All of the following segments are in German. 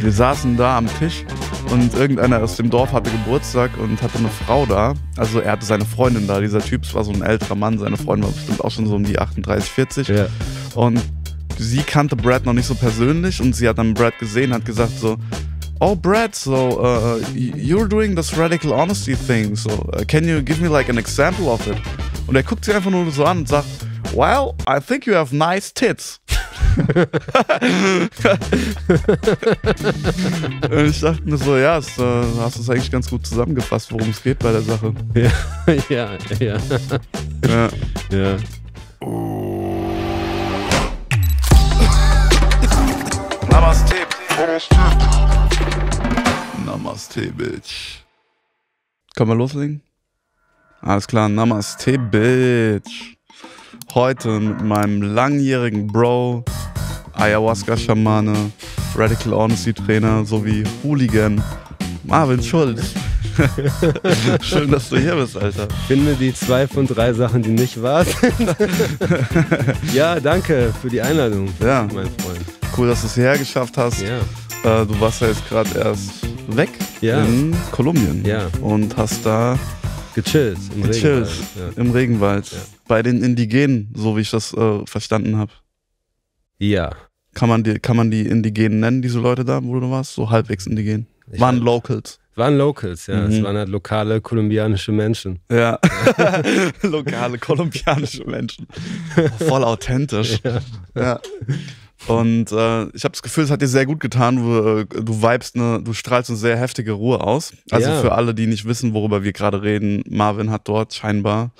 Wir saßen da am Tisch und irgendeiner aus dem Dorf hatte Geburtstag und hatte eine Frau da. Also er hatte seine Freundin da. Dieser Typ war so ein älterer Mann, seine Freundin war bestimmt auch schon so um die 38, 40. Ja. Und sie kannte Brad noch nicht so persönlich und sie hat dann Brad gesehen, hat gesagt so, oh Brad, so uh, you're doing this radical honesty thing, so uh, can you give me like an example of it? Und er guckt sie einfach nur so an und sagt, well, I think you have nice tits. und ich dachte mir so, ja, es, äh, hast du es eigentlich ganz gut zusammengefasst, worum es geht bei der Sache. Ja, ja, ja. Ja. ja. Oh. Namaste. Namaste, Bitch. Können wir loslegen? Alles klar, Namaste, Bitch. Heute mit meinem langjährigen Bro Ayahuasca-Schamane, Radical Honesty-Trainer sowie Hooligan Marvin Schulz. Schön, dass du hier bist, Alter. Finde die zwei von drei Sachen, die nicht wahr sind. ja, danke für die Einladung, ja. mein Freund. Cool, dass du es hierher geschafft hast. Ja. Äh, du warst ja jetzt gerade erst weg ja. in Kolumbien ja. und hast da gechillt im gechillt Regenwald, im Regenwald. bei den Indigenen, so wie ich das äh, verstanden habe. Ja. Kann man die, kann man die Indigenen nennen, diese Leute da, wo du warst? So halbwegs Indigenen. Ich waren weiß. Locals. Waren Locals, ja. Mhm. Es waren halt lokale kolumbianische Menschen. Ja. lokale kolumbianische Menschen. Voll authentisch. Ja. ja. Und äh, ich habe das Gefühl, es hat dir sehr gut getan. Du, äh, du vibest eine, du strahlst eine sehr heftige Ruhe aus. Also ja. für alle, die nicht wissen, worüber wir gerade reden, Marvin hat dort scheinbar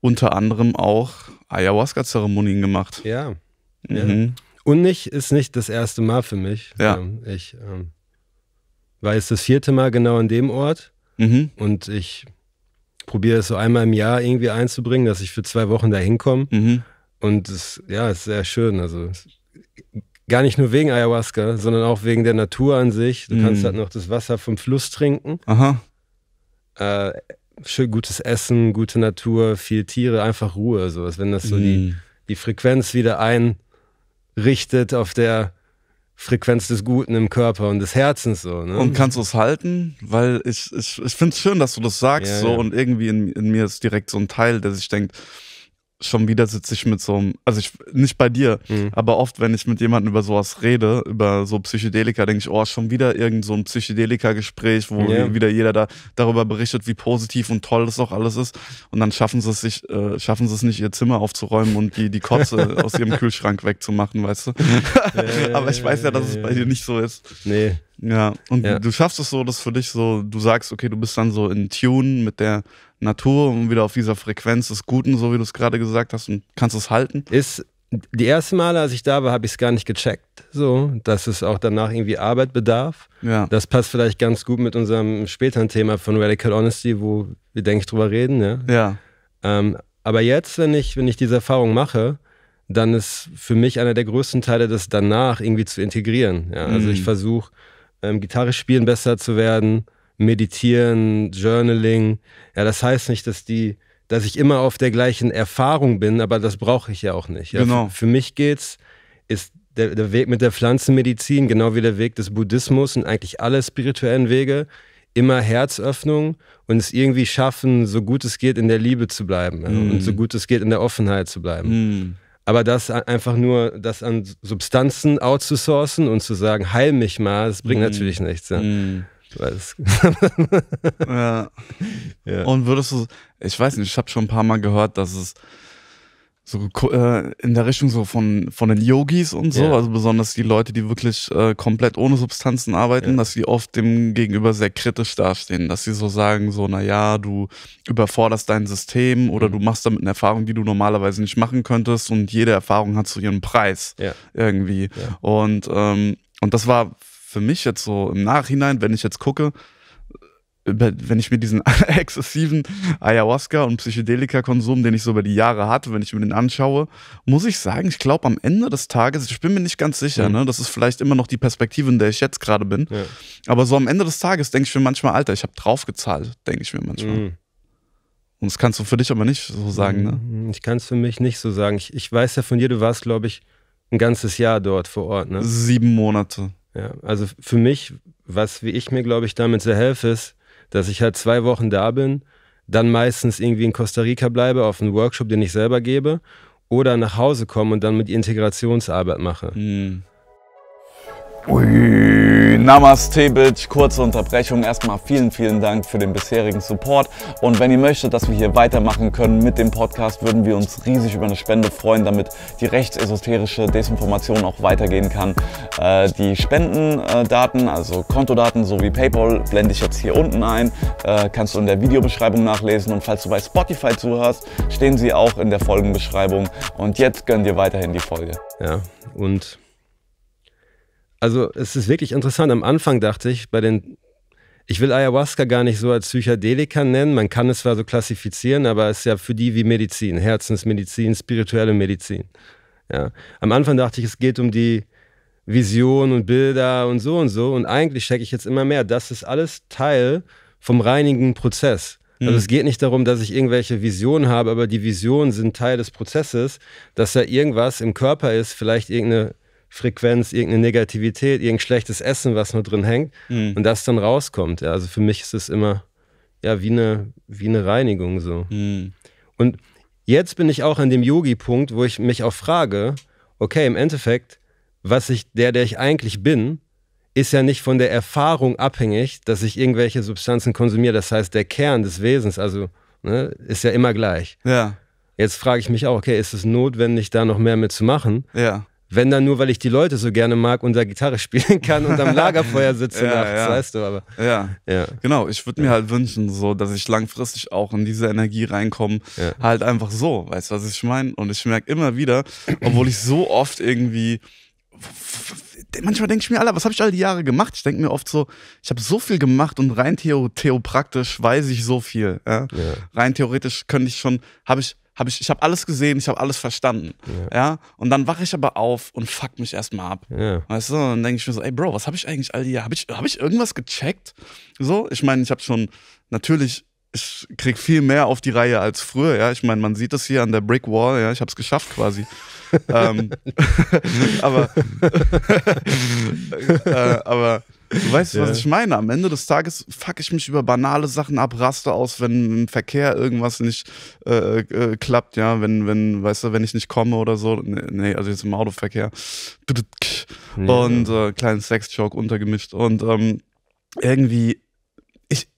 unter anderem auch Ayahuasca-Zeremonien gemacht. Ja. Mhm. Und nicht ist nicht das erste Mal für mich. Ja. Ähm, ich ähm, war jetzt das vierte Mal genau an dem Ort mhm. und ich probiere es so einmal im Jahr irgendwie einzubringen, dass ich für zwei Wochen da hinkomme. Mhm. Und es, ja, es ist sehr schön. Also gar nicht nur wegen Ayahuasca, sondern auch wegen der Natur an sich. Du mhm. kannst halt noch das Wasser vom Fluss trinken. Aha. Äh, schön gutes Essen, gute Natur, viel Tiere, einfach Ruhe. So als wenn das so die, mhm. die Frequenz wieder ein richtet auf der Frequenz des Guten im Körper und des Herzens so. Ne? Und kannst du es halten? Weil ich, ich, ich finde es schön, dass du das sagst ja, so ja. und irgendwie in, in mir ist direkt so ein Teil, der sich denkt, schon wieder sitze ich mit so einem, also ich, nicht bei dir, mhm. aber oft, wenn ich mit jemandem über sowas rede, über so Psychedelika, denke ich, oh, schon wieder irgend so ein Psychedelika-Gespräch, wo yeah. wieder jeder da darüber berichtet, wie positiv und toll das doch alles ist. Und dann schaffen sie es sich, äh, schaffen sie es nicht, ihr Zimmer aufzuräumen und die, die Kotze aus ihrem Kühlschrank wegzumachen, weißt du? aber ich weiß ja, dass es bei dir nicht so ist. Nee. Ja, und ja. du schaffst es so, dass für dich so, du sagst, okay, du bist dann so in Tune mit der Natur und wieder auf dieser Frequenz des Guten, so wie du es gerade gesagt hast, und kannst es halten? Ist die ersten Male, als ich da war, habe ich es gar nicht gecheckt, so, dass es auch danach irgendwie Arbeit bedarf. Ja. Das passt vielleicht ganz gut mit unserem späteren Thema von Radical Honesty, wo wir, denke ich, drüber reden. Ja. Ne? ja. Ähm, aber jetzt, wenn ich, wenn ich diese Erfahrung mache, dann ist für mich einer der größten Teile, das danach irgendwie zu integrieren. Ja. Also mhm. ich versuche ähm, Gitarre spielen besser zu werden, meditieren, Journaling. Ja, das heißt nicht, dass die, dass ich immer auf der gleichen Erfahrung bin, aber das brauche ich ja auch nicht. Ja, genau. Für, für mich geht's, ist der, der Weg mit der Pflanzenmedizin, genau wie der Weg des Buddhismus und eigentlich alle spirituellen Wege, immer Herzöffnung und es irgendwie schaffen, so gut es geht in der Liebe zu bleiben mm. und mhm. so gut es geht in der Offenheit zu bleiben. Mm. Aber das einfach nur, das an Substanzen outzusourcen und zu sagen, heil mich mal, das bringt mm. natürlich nichts. Ja. Mm. ja. ja. Und würdest du, ich weiß nicht, ich habe schon ein paar Mal gehört, dass es so äh, in der Richtung so von, von den Yogis und so, yeah. also besonders die Leute, die wirklich äh, komplett ohne Substanzen arbeiten, yeah. dass sie oft dem Gegenüber sehr kritisch dastehen, dass sie so sagen, so, naja, du überforderst dein System oder mhm. du machst damit eine Erfahrung, die du normalerweise nicht machen könntest und jede Erfahrung hat zu ihrem Preis yeah. irgendwie. Und, ähm, und das war für mich jetzt so im Nachhinein, wenn ich jetzt gucke, wenn ich mir diesen exzessiven Ayahuasca- und Psychedelika-Konsum, den ich so über die Jahre hatte, wenn ich mir den anschaue, muss ich sagen, ich glaube am Ende des Tages, ich bin mir nicht ganz sicher, mhm. ne? das ist vielleicht immer noch die Perspektive, in der ich jetzt gerade bin, ja. aber so am Ende des Tages denke ich mir manchmal, Alter, ich habe draufgezahlt, denke ich mir manchmal. Mhm. Und das kannst du für dich aber nicht so sagen, ne? Mhm, ich kann es für mich nicht so sagen. Ich, ich weiß ja von dir, du warst, glaube ich, ein ganzes Jahr dort vor Ort, ne? Sieben Monate. Ja, also für mich, was wie ich mir, glaube ich, damit sehr helfe, ist, dass ich halt zwei Wochen da bin, dann meistens irgendwie in Costa Rica bleibe auf einen Workshop, den ich selber gebe, oder nach Hause komme und dann mit Integrationsarbeit mache. Mhm. Ui, Namaste, Bitch. Kurze Unterbrechung. Erstmal vielen, vielen Dank für den bisherigen Support. Und wenn ihr möchtet, dass wir hier weitermachen können mit dem Podcast, würden wir uns riesig über eine Spende freuen, damit die rechtsesoterische Desinformation auch weitergehen kann. Äh, die Spendendaten, also Kontodaten sowie PayPal, blende ich jetzt hier unten ein. Äh, kannst du in der Videobeschreibung nachlesen. Und falls du bei Spotify zuhörst, stehen sie auch in der Folgenbeschreibung. Und jetzt gönn dir weiterhin die Folge. Ja, und also es ist wirklich interessant. Am Anfang dachte ich, bei den, ich will Ayahuasca gar nicht so als Psychedelika nennen. Man kann es zwar so klassifizieren, aber es ist ja für die wie Medizin, Herzensmedizin, spirituelle Medizin. Ja. Am Anfang dachte ich, es geht um die Vision und Bilder und so und so. Und eigentlich checke ich jetzt immer mehr, das ist alles Teil vom reinigen Prozess. Also mhm. es geht nicht darum, dass ich irgendwelche Visionen habe, aber die Visionen sind Teil des Prozesses, dass da irgendwas im Körper ist, vielleicht irgendeine Frequenz, irgendeine Negativität, irgendein schlechtes Essen, was nur drin hängt mhm. und das dann rauskommt. Ja, also für mich ist es immer ja wie eine, wie eine Reinigung so. Mhm. Und jetzt bin ich auch an dem Yogi-Punkt, wo ich mich auch frage, okay, im Endeffekt, was ich, der, der ich eigentlich bin, ist ja nicht von der Erfahrung abhängig, dass ich irgendwelche Substanzen konsumiere. Das heißt, der Kern des Wesens, also ne, ist ja immer gleich. Ja. Jetzt frage ich mich auch, okay, ist es notwendig, da noch mehr mit zu machen? Ja. Wenn dann nur, weil ich die Leute so gerne mag und da Gitarre spielen kann und am Lagerfeuer sitze ja, nachts, ja. weißt du aber. Ja, ja. genau. Ich würde mir halt wünschen, so, dass ich langfristig auch in diese Energie reinkomme. Halt einfach so, weißt du, was ich meine? Und ich merke immer wieder, obwohl ich so oft irgendwie manchmal denke ich mir, Alter, was habe ich all die Jahre gemacht? Ich denke mir oft so, ich habe so viel gemacht und rein theopraktisch weiß ich so viel. Ja? Ja. Rein theoretisch könnte ich schon, habe ich habe ich, ich habe alles gesehen, ich habe alles verstanden. Ja. ja? Und dann wache ich aber auf und fuck mich erstmal ab. Ja. Weißt du, und dann denke ich mir so, ey Bro, was habe ich eigentlich all die Jahre? Habe ich, hab ich irgendwas gecheckt? So, ich meine, ich habe schon natürlich ich krieg viel mehr auf die Reihe als früher, ja. Ich meine, man sieht das hier an der Brick Wall, ja, ich habe es geschafft quasi. ähm, aber äh, aber Du weißt, ja. was ich meine. Am Ende des Tages fuck ich mich über banale Sachen ab, raste aus, wenn im Verkehr irgendwas nicht äh, äh, äh klappt, ja, wenn, wenn, weißt du, wenn ich nicht komme oder so. Nee, also jetzt im Autoverkehr. Und äh, kleinen Sex-Joke untergemischt. Und ähm, irgendwie, ich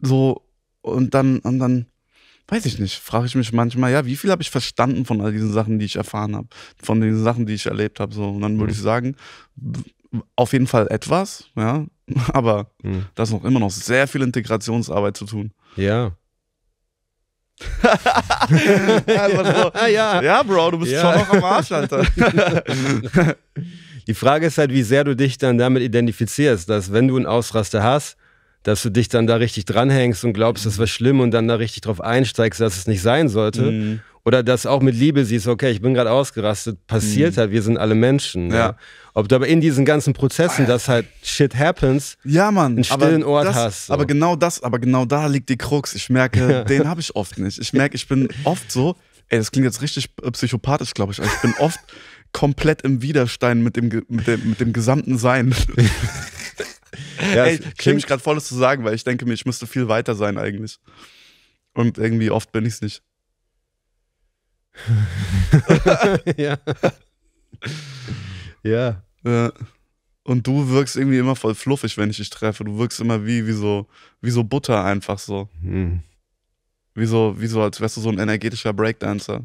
so, und dann, und dann weiß ich nicht, frage ich mich manchmal, ja, wie viel habe ich verstanden von all diesen Sachen, die ich erfahren habe, von den Sachen, die ich erlebt habe, so. Und dann würde mhm. ich sagen, auf jeden Fall etwas, ja, aber mhm. da ist noch immer noch sehr viel Integrationsarbeit zu tun. Ja. also, ja, ja. ja, Bro, du bist ja. schon noch am Arsch, Alter. Die Frage ist halt, wie sehr du dich dann damit identifizierst, dass wenn du einen Ausraster hast, dass du dich dann da richtig dranhängst und glaubst, das war schlimm und dann da richtig drauf einsteigst, dass es nicht sein sollte. Mhm oder dass auch mit Liebe siehst, okay, ich bin gerade ausgerastet, passiert mhm. halt, wir sind alle Menschen. Ja. Ne? ja. Ob du aber in diesen ganzen Prozessen, dass halt shit happens, ja, Mann, einen stillen aber Ort das, hast. So. Aber genau das, aber genau da liegt die Krux. Ich merke, den habe ich oft nicht. Ich merke, ich bin oft so, ey, das klingt jetzt richtig äh, psychopathisch, glaube ich, aber ich bin oft komplett im Widerstein mit dem, mit dem, mit dem gesamten Sein. ja, ey, ich klingt mich gerade voll, das zu sagen, weil ich denke mir, ich müsste viel weiter sein eigentlich. Und irgendwie oft bin ich es nicht. ja. ja. ja. Und du wirkst irgendwie immer voll fluffig, wenn ich dich treffe. Du wirkst immer wie, wie, so, wie so Butter einfach so. Hm. Wie, so, wie so, als wärst du so ein energetischer Breakdancer.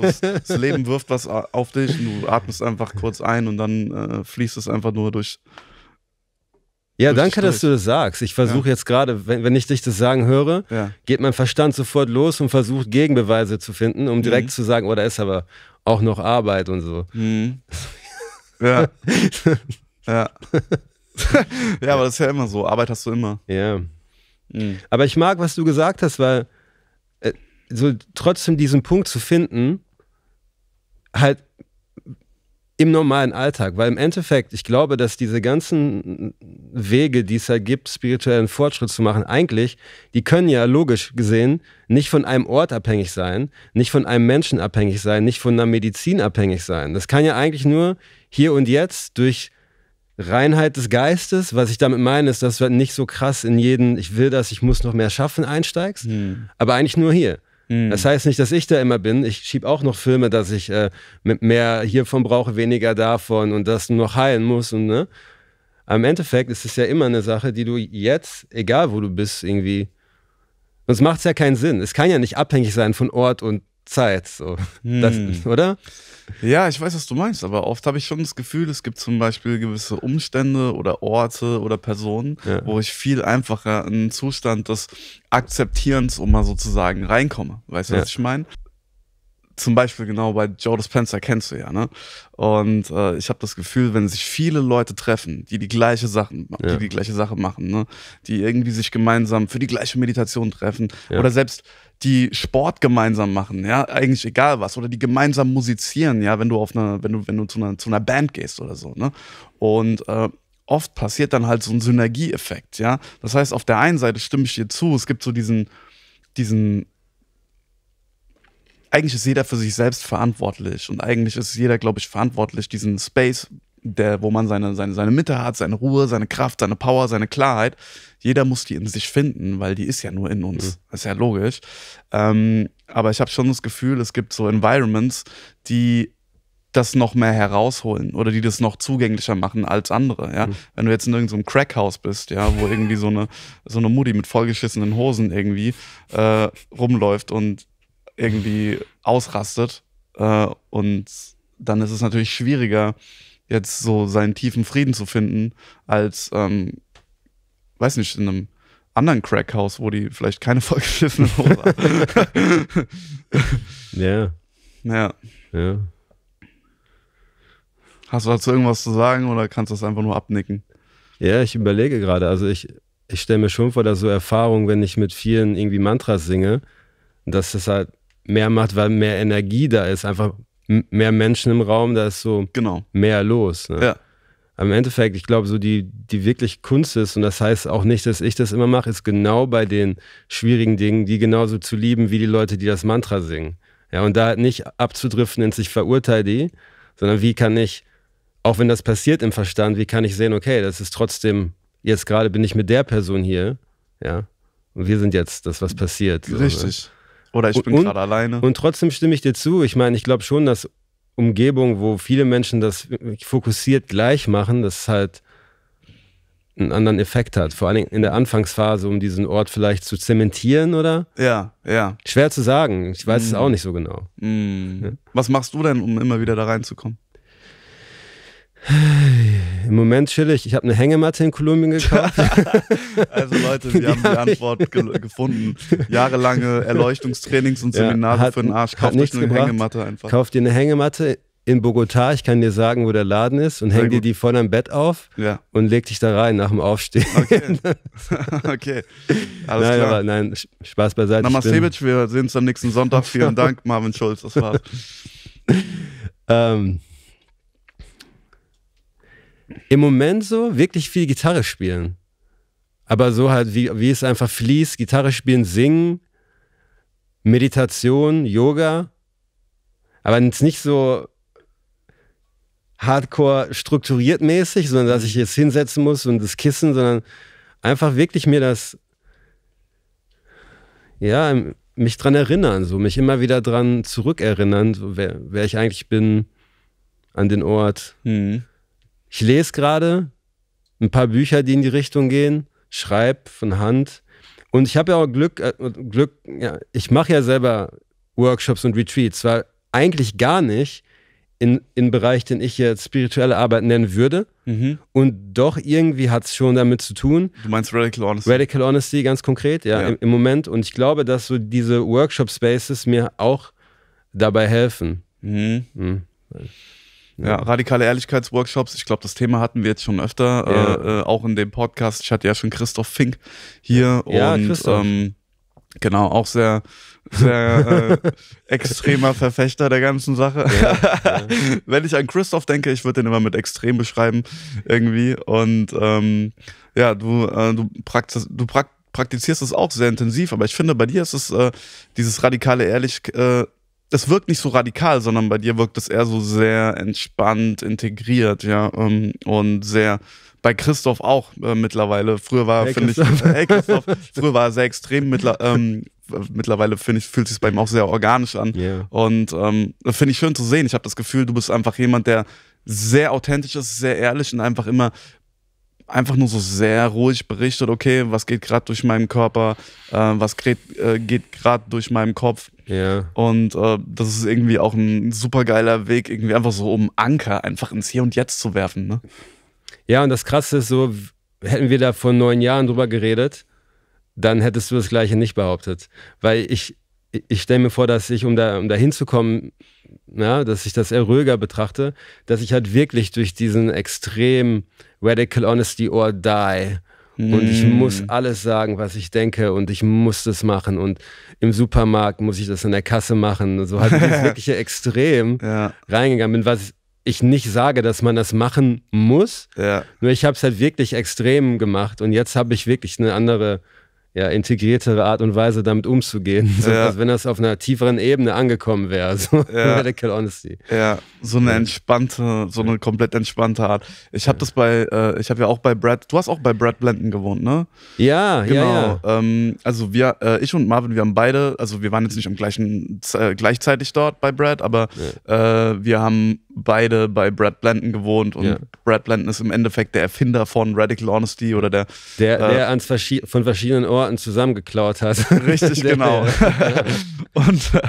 das, das Leben wirft was auf dich und du atmest einfach kurz ein und dann äh, fließt es einfach nur durch, ja, danke, dass du das sagst. Ich versuche ja. jetzt gerade, wenn, wenn, ich dich das sagen höre, ja. geht mein Verstand sofort los und versucht Gegenbeweise zu finden, um mhm. direkt mhm. zu sagen, oh, da ist aber auch noch Arbeit und so. Mhm. Ja. ja. ja, aber das ist ja immer so. Arbeit hast du immer. Ja. Mhm. Aber ich mag, was du gesagt hast, weil äh, so trotzdem diesen Punkt zu finden, halt im normalen Alltag, weil im Endeffekt, ich glaube, dass diese ganzen Wege, die es da gibt, spirituellen Fortschritt zu machen, eigentlich, die können ja logisch gesehen nicht von einem Ort abhängig sein, nicht von einem Menschen abhängig sein, nicht von einer Medizin abhängig sein. Das kann ja eigentlich nur hier und jetzt durch Reinheit des Geistes, was ich damit meine, ist, dass du halt nicht so krass in jeden, ich will das, ich muss noch mehr schaffen einsteigst, hm. aber eigentlich nur hier. Mhm. Das heißt nicht, dass ich da immer bin. Ich schiebe auch noch Filme, dass ich äh, mit mehr hiervon brauche, weniger davon und das nur noch heilen muss. Und, ne? Aber Endeffekt ist es ja immer eine Sache, die du jetzt, egal wo du bist, irgendwie Sonst macht es ja keinen Sinn. Es kann ja nicht abhängig sein von Ort und Zeit, so. Hm. Das, oder? Ja, ich weiß, was du meinst, aber oft habe ich schon das Gefühl, es gibt zum Beispiel gewisse Umstände oder Orte oder Personen, ja. wo ich viel einfacher in einen Zustand des Akzeptierens, um mal sozusagen, reinkomme. Weißt du, ja. was ich meine? Zum Beispiel genau bei Joe Dispenza kennst du ja, ne? Und äh, ich habe das Gefühl, wenn sich viele Leute treffen, die die gleiche Sachen, ja. die die gleiche Sache machen, ne? Die irgendwie sich gemeinsam für die gleiche Meditation treffen oder selbst die Sport gemeinsam machen, ja, eigentlich egal was, oder die gemeinsam musizieren, ja, wenn du auf einer, wenn du, wenn du zu einer, zu einer Band gehst oder so, ne? Und äh, oft passiert dann halt so ein Synergieeffekt, ja. Das heißt, auf der einen Seite stimme ich dir zu, es gibt so diesen, diesen eigentlich ist jeder für sich selbst verantwortlich und eigentlich ist jeder, glaube ich, verantwortlich, diesen Space, der, wo man seine, seine, seine Mitte hat, seine Ruhe, seine Kraft, seine Power, seine Klarheit, jeder muss die in sich finden, weil die ist ja nur in uns. Mhm. Das ist ja logisch. Ähm, aber ich habe schon das Gefühl, es gibt so Environments, die das noch mehr herausholen oder die das noch zugänglicher machen als andere, ja. Mhm. Wenn du jetzt in irgendeinem so Crackhaus bist, ja, wo irgendwie so eine, so eine Mutti mit vollgeschissenen Hosen irgendwie äh, rumläuft und irgendwie ausrastet äh, und dann ist es natürlich schwieriger, jetzt so seinen tiefen Frieden zu finden, als ähm, weiß nicht, in einem anderen Crackhaus, wo die vielleicht keine vollgeschliffene Hose haben. ja. Ja. Ja. Hast du dazu irgendwas zu sagen oder kannst du das einfach nur abnicken? Ja, ich überlege gerade. Also ich, ich stelle mir schon vor, dass so Erfahrungen, wenn ich mit vielen irgendwie Mantras singe, dass das halt mehr macht, weil mehr Energie da ist, einfach mehr Menschen im Raum, da ist so genau. mehr los. Ne? Ja im Endeffekt, ich glaube, so die, die wirklich Kunst ist, und das heißt auch nicht, dass ich das immer mache, ist genau bei den schwierigen Dingen, die genauso zu lieben wie die Leute, die das Mantra singen. Ja, und da nicht abzudriften in sich verurteile die, sondern wie kann ich, auch wenn das passiert im Verstand, wie kann ich sehen, okay, das ist trotzdem, jetzt gerade bin ich mit der Person hier, ja, und wir sind jetzt das, was passiert. Ne? Richtig. So, Oder ich bin gerade alleine. Und trotzdem stimme ich dir zu. Ich meine, ich glaube schon, dass Umgebung, wo viele Menschen das fokussiert gleich machen, das halt einen anderen Effekt hat. Vor allem in der Anfangsphase, um diesen Ort vielleicht zu zementieren, oder? Ja, ja. Schwer zu sagen. Ich weiß mhm. es auch nicht so genau. Mhm. Ja? Was machst du denn, um immer wieder da reinzukommen? Im Moment chillig. Ich habe eine Hängematte in Kolumbien gekauft. also Leute, wir haben die Antwort ge gefunden. Jahrelange Erleuchtungstrainings und Seminare ja, hat, für den Arsch. Kauft euch eine gebracht. Hängematte einfach. Kauft dir eine Hängematte in Bogotá. Ich kann dir sagen, wo der Laden ist und häng dir die vor deinem Bett auf ja. und leg dich da rein nach dem Aufstehen. Okay. okay. Alles nein, klar. Aber, nein, Spaß beiseite. Namaste, wir sehen uns am nächsten Sonntag. Vielen Dank, Marvin Schulz. Das war's. ähm, im Moment so wirklich viel Gitarre spielen. Aber so halt, wie, wie es einfach fließt, Gitarre spielen, singen, Meditation, Yoga. Aber jetzt nicht so hardcore strukturiert mäßig, sondern dass ich jetzt hinsetzen muss und das Kissen, sondern einfach wirklich mir das, ja, mich dran erinnern, so mich immer wieder dran zurückerinnern, so wer, wer ich eigentlich bin, an den Ort. Mhm. Ich lese gerade ein paar Bücher, die in die Richtung gehen, schreibe von Hand. Und ich habe ja auch Glück, äh, Glück ja, ich mache ja selber Workshops und Retreats, zwar eigentlich gar nicht in, in Bereich, den ich jetzt spirituelle Arbeit nennen würde. Mhm. Und doch irgendwie hat es schon damit zu tun. Du meinst Radical Honesty? Radical Honesty, ganz konkret, ja, ja. Im, Im, Moment. Und ich glaube, dass so diese Workshop-Spaces mir auch dabei helfen. Mhm. Mhm. Ja, radikale Ehrlichkeitsworkshops. Ich glaube, das Thema hatten wir jetzt schon öfter, ja. äh, äh, auch in dem Podcast. Ich hatte ja schon Christoph Fink hier ja, und Christoph. Ähm, genau auch sehr sehr äh, extremer Verfechter der ganzen Sache. Ja, ja. Wenn ich an Christoph denke, ich würde den immer mit extrem beschreiben irgendwie. Und ähm, ja, du du, äh, praktiz du praktizierst praktizierst es auch sehr intensiv, aber ich finde, bei dir ist es äh, dieses radikale Ehrlich, äh, das wirkt nicht so radikal, sondern bei dir wirkt es eher so sehr entspannt, integriert, ja, ähm, und sehr bei Christoph auch äh, mittlerweile. Früher war, hey, finde ich, hey Christoph, früher war er sehr extrem. Mittler, ähm, mittlerweile finde ich, fühlt sich bei ihm auch sehr organisch an. Yeah. Und ähm, finde ich schön zu sehen. Ich habe das Gefühl, du bist einfach jemand, der sehr authentisch ist, sehr ehrlich und einfach immer einfach nur so sehr ruhig berichtet, okay, was geht gerade durch meinen Körper, äh, was geht, äh, geht gerade durch meinen Kopf. Yeah. Und äh, das ist irgendwie auch ein super geiler Weg, irgendwie einfach so um Anker einfach ins Hier und Jetzt zu werfen. Ne? Ja, und das Krasse ist so, hätten wir da vor neun Jahren drüber geredet, dann hättest du das Gleiche nicht behauptet. Weil ich, ich stelle mir vor, dass ich, um da um dahin zu ja, dass ich das eher ruhiger betrachte, dass ich halt wirklich durch diesen extrem Radical Honesty or Die und ich hm. muss alles sagen, was ich denke und ich muss das machen und im Supermarkt muss ich das in der Kasse machen. So halt dieses wirkliche Extrem ja. reingegangen bin, was ich nicht sage, dass man das machen muss. Ja. Nur ich habe es halt wirklich extrem gemacht und jetzt habe ich wirklich eine andere ja, integriertere Art und Weise damit umzugehen. So, ja. Als wenn das auf einer tieferen Ebene angekommen wäre. So ja. Radical Honesty. Ja, so eine entspannte, so eine komplett entspannte Art. Ich habe das bei, äh, ich habe ja auch bei Brad, du hast auch bei Brad Blenden gewohnt, ne? Ja, genau. ja. ja. Ähm, also wir, äh, ich und Marvin, wir haben beide, also wir waren jetzt nicht am gleichen, äh, gleichzeitig dort bei Brad, aber ja. Äh, wir haben beide bei Brad Blanton gewohnt und ja. Brad Blanton ist im Endeffekt der Erfinder von Radical Honesty oder der. Der, äh, der ans Verschi von verschiedenen Orten Norton zusammengeklaut hat. Richtig, genau. und äh,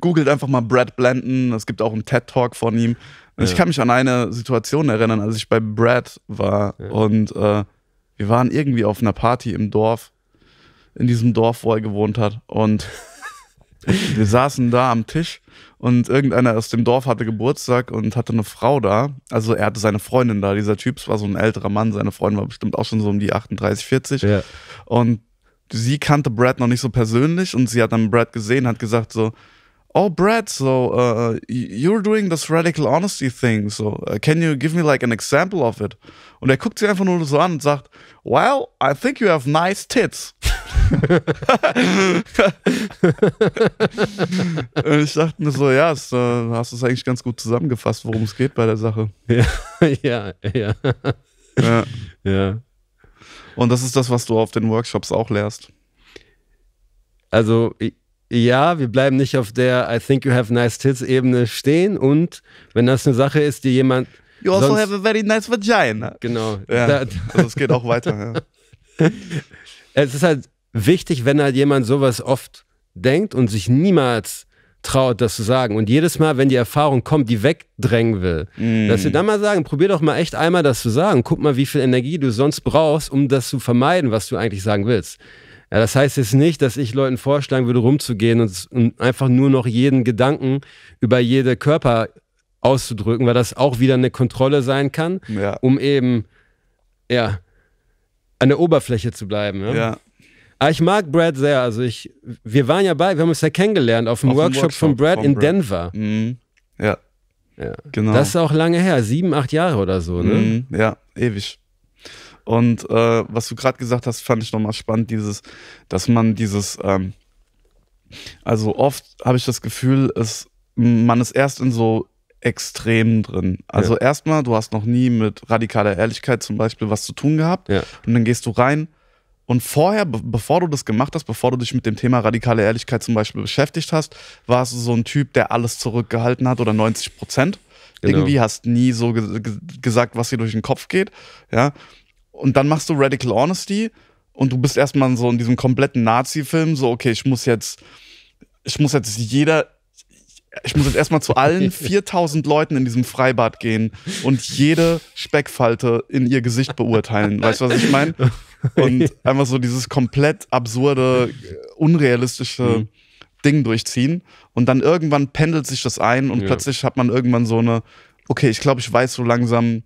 googelt einfach mal Brad Blanton. Es gibt auch einen TED-Talk von ihm. Ja. Ich kann mich an eine Situation erinnern, als ich bei Brad war ja. und äh, wir waren irgendwie auf einer Party im Dorf, in diesem Dorf, wo er gewohnt hat. Und wir saßen da am Tisch und irgendeiner aus dem Dorf hatte Geburtstag und hatte eine Frau da. Also er hatte seine Freundin da. Dieser Typ war so ein älterer Mann, seine Freundin war bestimmt auch schon so um die 38, 40. Ja. Und sie kannte Brad noch nicht so persönlich und sie hat dann Brad gesehen, hat gesagt so, oh Brad, so uh, uh, you're doing this radical honesty thing, so uh, can you give me like an example of it? Und er guckt sie einfach nur so an und sagt, well, I think you have nice tits. und ich dachte mir so, ja, es, äh, hast du es eigentlich ganz gut zusammengefasst, worum es geht bei der Sache. Ja, ja, ja. ja. ja. Und das ist das, was du auf den Workshops auch lehrst. Also ja, wir bleiben nicht auf der I think you have nice tits Ebene stehen und wenn das eine Sache ist, die jemand You also have a very nice vagina. Genau. Ja, da, also es geht auch weiter. ja. Es ist halt wichtig, wenn halt jemand sowas oft denkt und sich niemals traut, das zu sagen. Und jedes Mal, wenn die Erfahrung kommt, die wegdrängen will, mm. dass wir dann mal sagen, probier doch mal echt einmal das zu sagen. Guck mal, wie viel Energie du sonst brauchst, um das zu vermeiden, was du eigentlich sagen willst. Ja, das heißt jetzt nicht, dass ich Leuten vorschlagen würde, rumzugehen und, und einfach nur noch jeden Gedanken über jede Körper auszudrücken, weil das auch wieder eine Kontrolle sein kann, ja. um eben ja, an der Oberfläche zu bleiben. Ja. ja. Ah, ich mag Brad sehr. Also ich, wir waren ja bei, wir haben uns ja kennengelernt auf dem auf Workshop, Workshop, von Brad in Brad. Denver. Mhm. Ja. ja. Genau. Das ist auch lange her, sieben, acht Jahre oder so, ne? Mhm. Ja, ewig. Und äh, was du gerade gesagt hast, fand ich nochmal spannend, dieses, dass man dieses, ähm, also oft habe ich das Gefühl, es, man ist erst in so Extremen drin. Also ja. erstmal, du hast noch nie mit radikaler Ehrlichkeit zum Beispiel was zu tun gehabt. Ja. Und dann gehst du rein und vorher, bevor du das gemacht hast, bevor du dich mit dem Thema radikale Ehrlichkeit zum Beispiel beschäftigt hast, warst du so ein Typ, der alles zurückgehalten hat oder 90 Prozent. Genau. Irgendwie hast nie so ge gesagt, was dir durch den Kopf geht. Ja. Und dann machst du Radical Honesty und du bist erstmal so in diesem kompletten Nazi-Film, so, okay, ich muss jetzt, ich muss jetzt jeder ich muss jetzt erstmal zu allen 4000 Leuten in diesem Freibad gehen und jede Speckfalte in ihr Gesicht beurteilen. Weißt du, was ich meine? Und einfach so dieses komplett absurde, unrealistische mhm. Ding durchziehen. Und dann irgendwann pendelt sich das ein und ja. plötzlich hat man irgendwann so eine, okay, ich glaube, ich weiß so langsam,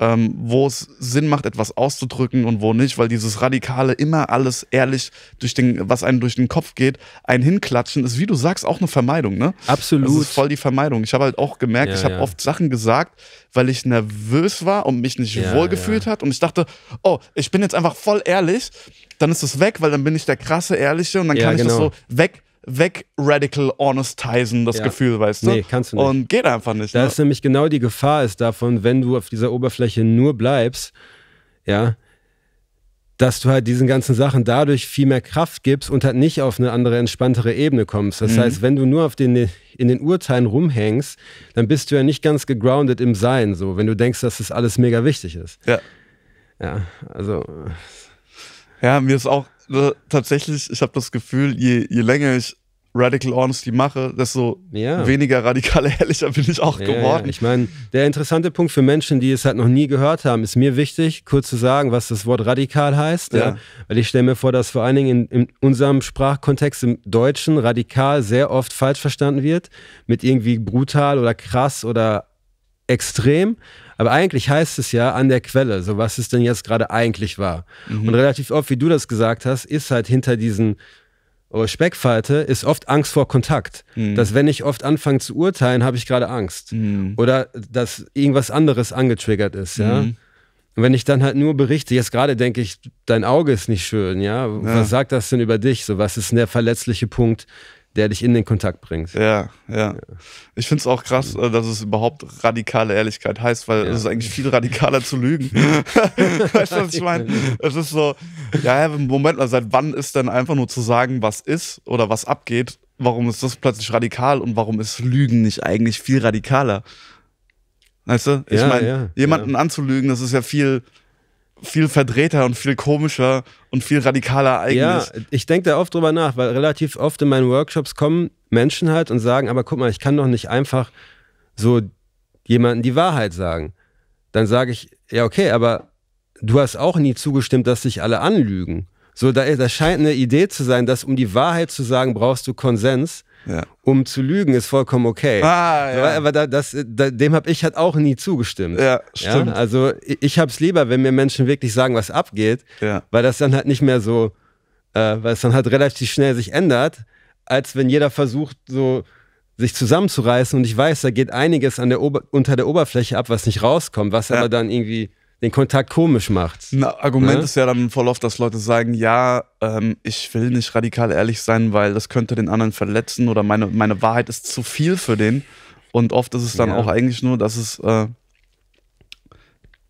ähm, wo es Sinn macht, etwas auszudrücken und wo nicht, weil dieses radikale immer alles ehrlich durch den, was einem durch den Kopf geht, ein hinklatschen ist, wie du sagst, auch eine Vermeidung, ne? Absolut. Das ist voll die Vermeidung. Ich habe halt auch gemerkt, ja, ich habe ja. oft Sachen gesagt, weil ich nervös war und mich nicht ja, wohlgefühlt ja. hat und ich dachte, oh, ich bin jetzt einfach voll ehrlich, dann ist es weg, weil dann bin ich der krasse Ehrliche und dann kann ich genau. das so weg weg radical honestizen, das ja. Gefühl, weißt du? Nee, kannst du nicht. Und geht einfach nicht. Da ne? ist nämlich genau die Gefahr ist davon, wenn du auf dieser Oberfläche nur bleibst, ja, dass du halt diesen ganzen Sachen dadurch viel mehr Kraft gibst und halt nicht auf eine andere, entspanntere Ebene kommst. Das mhm. heißt, wenn du nur auf den, in den Urteilen rumhängst, dann bist du ja nicht ganz gegroundet im Sein, so, wenn du denkst, dass das alles mega wichtig ist. Ja. Ja, also. Ja, mir ist auch tatsächlich, ich habe das Gefühl, je, je länger ich Radical Honesty mache, desto ja. weniger radikal ehrlicher bin ich auch ja, geworden. Ja. Ich meine, der interessante Punkt für Menschen, die es halt noch nie gehört haben, ist mir wichtig, kurz zu sagen, was das Wort radikal heißt. Weil ich stelle mir vor, dass vor allen Dingen in, in, unserem Sprachkontext im Deutschen radikal sehr oft falsch verstanden wird, mit irgendwie brutal oder krass oder extrem. Aber eigentlich heißt es ja an der Quelle, so was es denn jetzt gerade eigentlich war. Mhm. Und relativ oft, wie du das gesagt hast, ist halt hinter diesen oh, Speckfalte ist oft Angst vor Kontakt. Mhm. Dass wenn ich oft anfange zu urteilen, habe ich gerade Angst. Mhm. Oder dass irgendwas anderes angetriggert ist, ja. Mhm. Und wenn ich dann halt nur berichte, jetzt gerade denke ich, dein Auge ist nicht schön, ja? ja? Was sagt das denn über dich? So, was ist denn der verletzliche Punkt? der dich in den Kontakt bringt. Ja, ja. ja. Ich finde es auch krass, äh, dass es überhaupt radikale Ehrlichkeit heißt, weil ja. es ist eigentlich viel radikaler zu lügen. weißt du, was ich meine? Es ist so, ja, Moment mal, seit wann ist denn einfach nur zu sagen, was ist oder was abgeht? Warum ist das plötzlich radikal und warum ist Lügen nicht eigentlich viel radikaler? Weißt du? Ich ja, meine, jemanden anzulügen, das ist ja viel viel verdrehter und viel komischer und viel radikaler eigentlich. Ja, ich denke da oft drüber nach, weil relativ oft in meinen Workshops kommen Menschen halt und sagen, aber guck mal, ich kann doch nicht einfach so jemanden die Wahrheit sagen. Dann sage ich, ja okay, aber du hast auch nie zugestimmt, dass sich alle anlügen. So, da, da scheint eine Idee zu sein, dass um die Wahrheit zu sagen, brauchst du Konsens. Ja. Um zu lügen ist vollkommen okay. Ah, ja. Aber da, das, da, dem habe ich halt auch nie zugestimmt. Ja, stimmt. Ja? Also ich, ich habe es lieber, wenn mir Menschen wirklich sagen, was abgeht, weil das dann halt nicht mehr so, äh, weil es dann halt relativ schnell sich ändert, als wenn jeder versucht, so sich zusammenzureißen und ich weiß, da geht einiges an der Ober unter der Oberfläche ab, was nicht rauskommt, was aber dann irgendwie den Kontakt komisch macht. Ein Argument ne? ist ja dann voll oft, dass Leute sagen, ja, ähm, ich will nicht radikal ehrlich sein, weil das könnte den anderen verletzen oder meine, meine Wahrheit ist zu viel für den. Und oft ist es dann ja. auch eigentlich nur, dass es äh,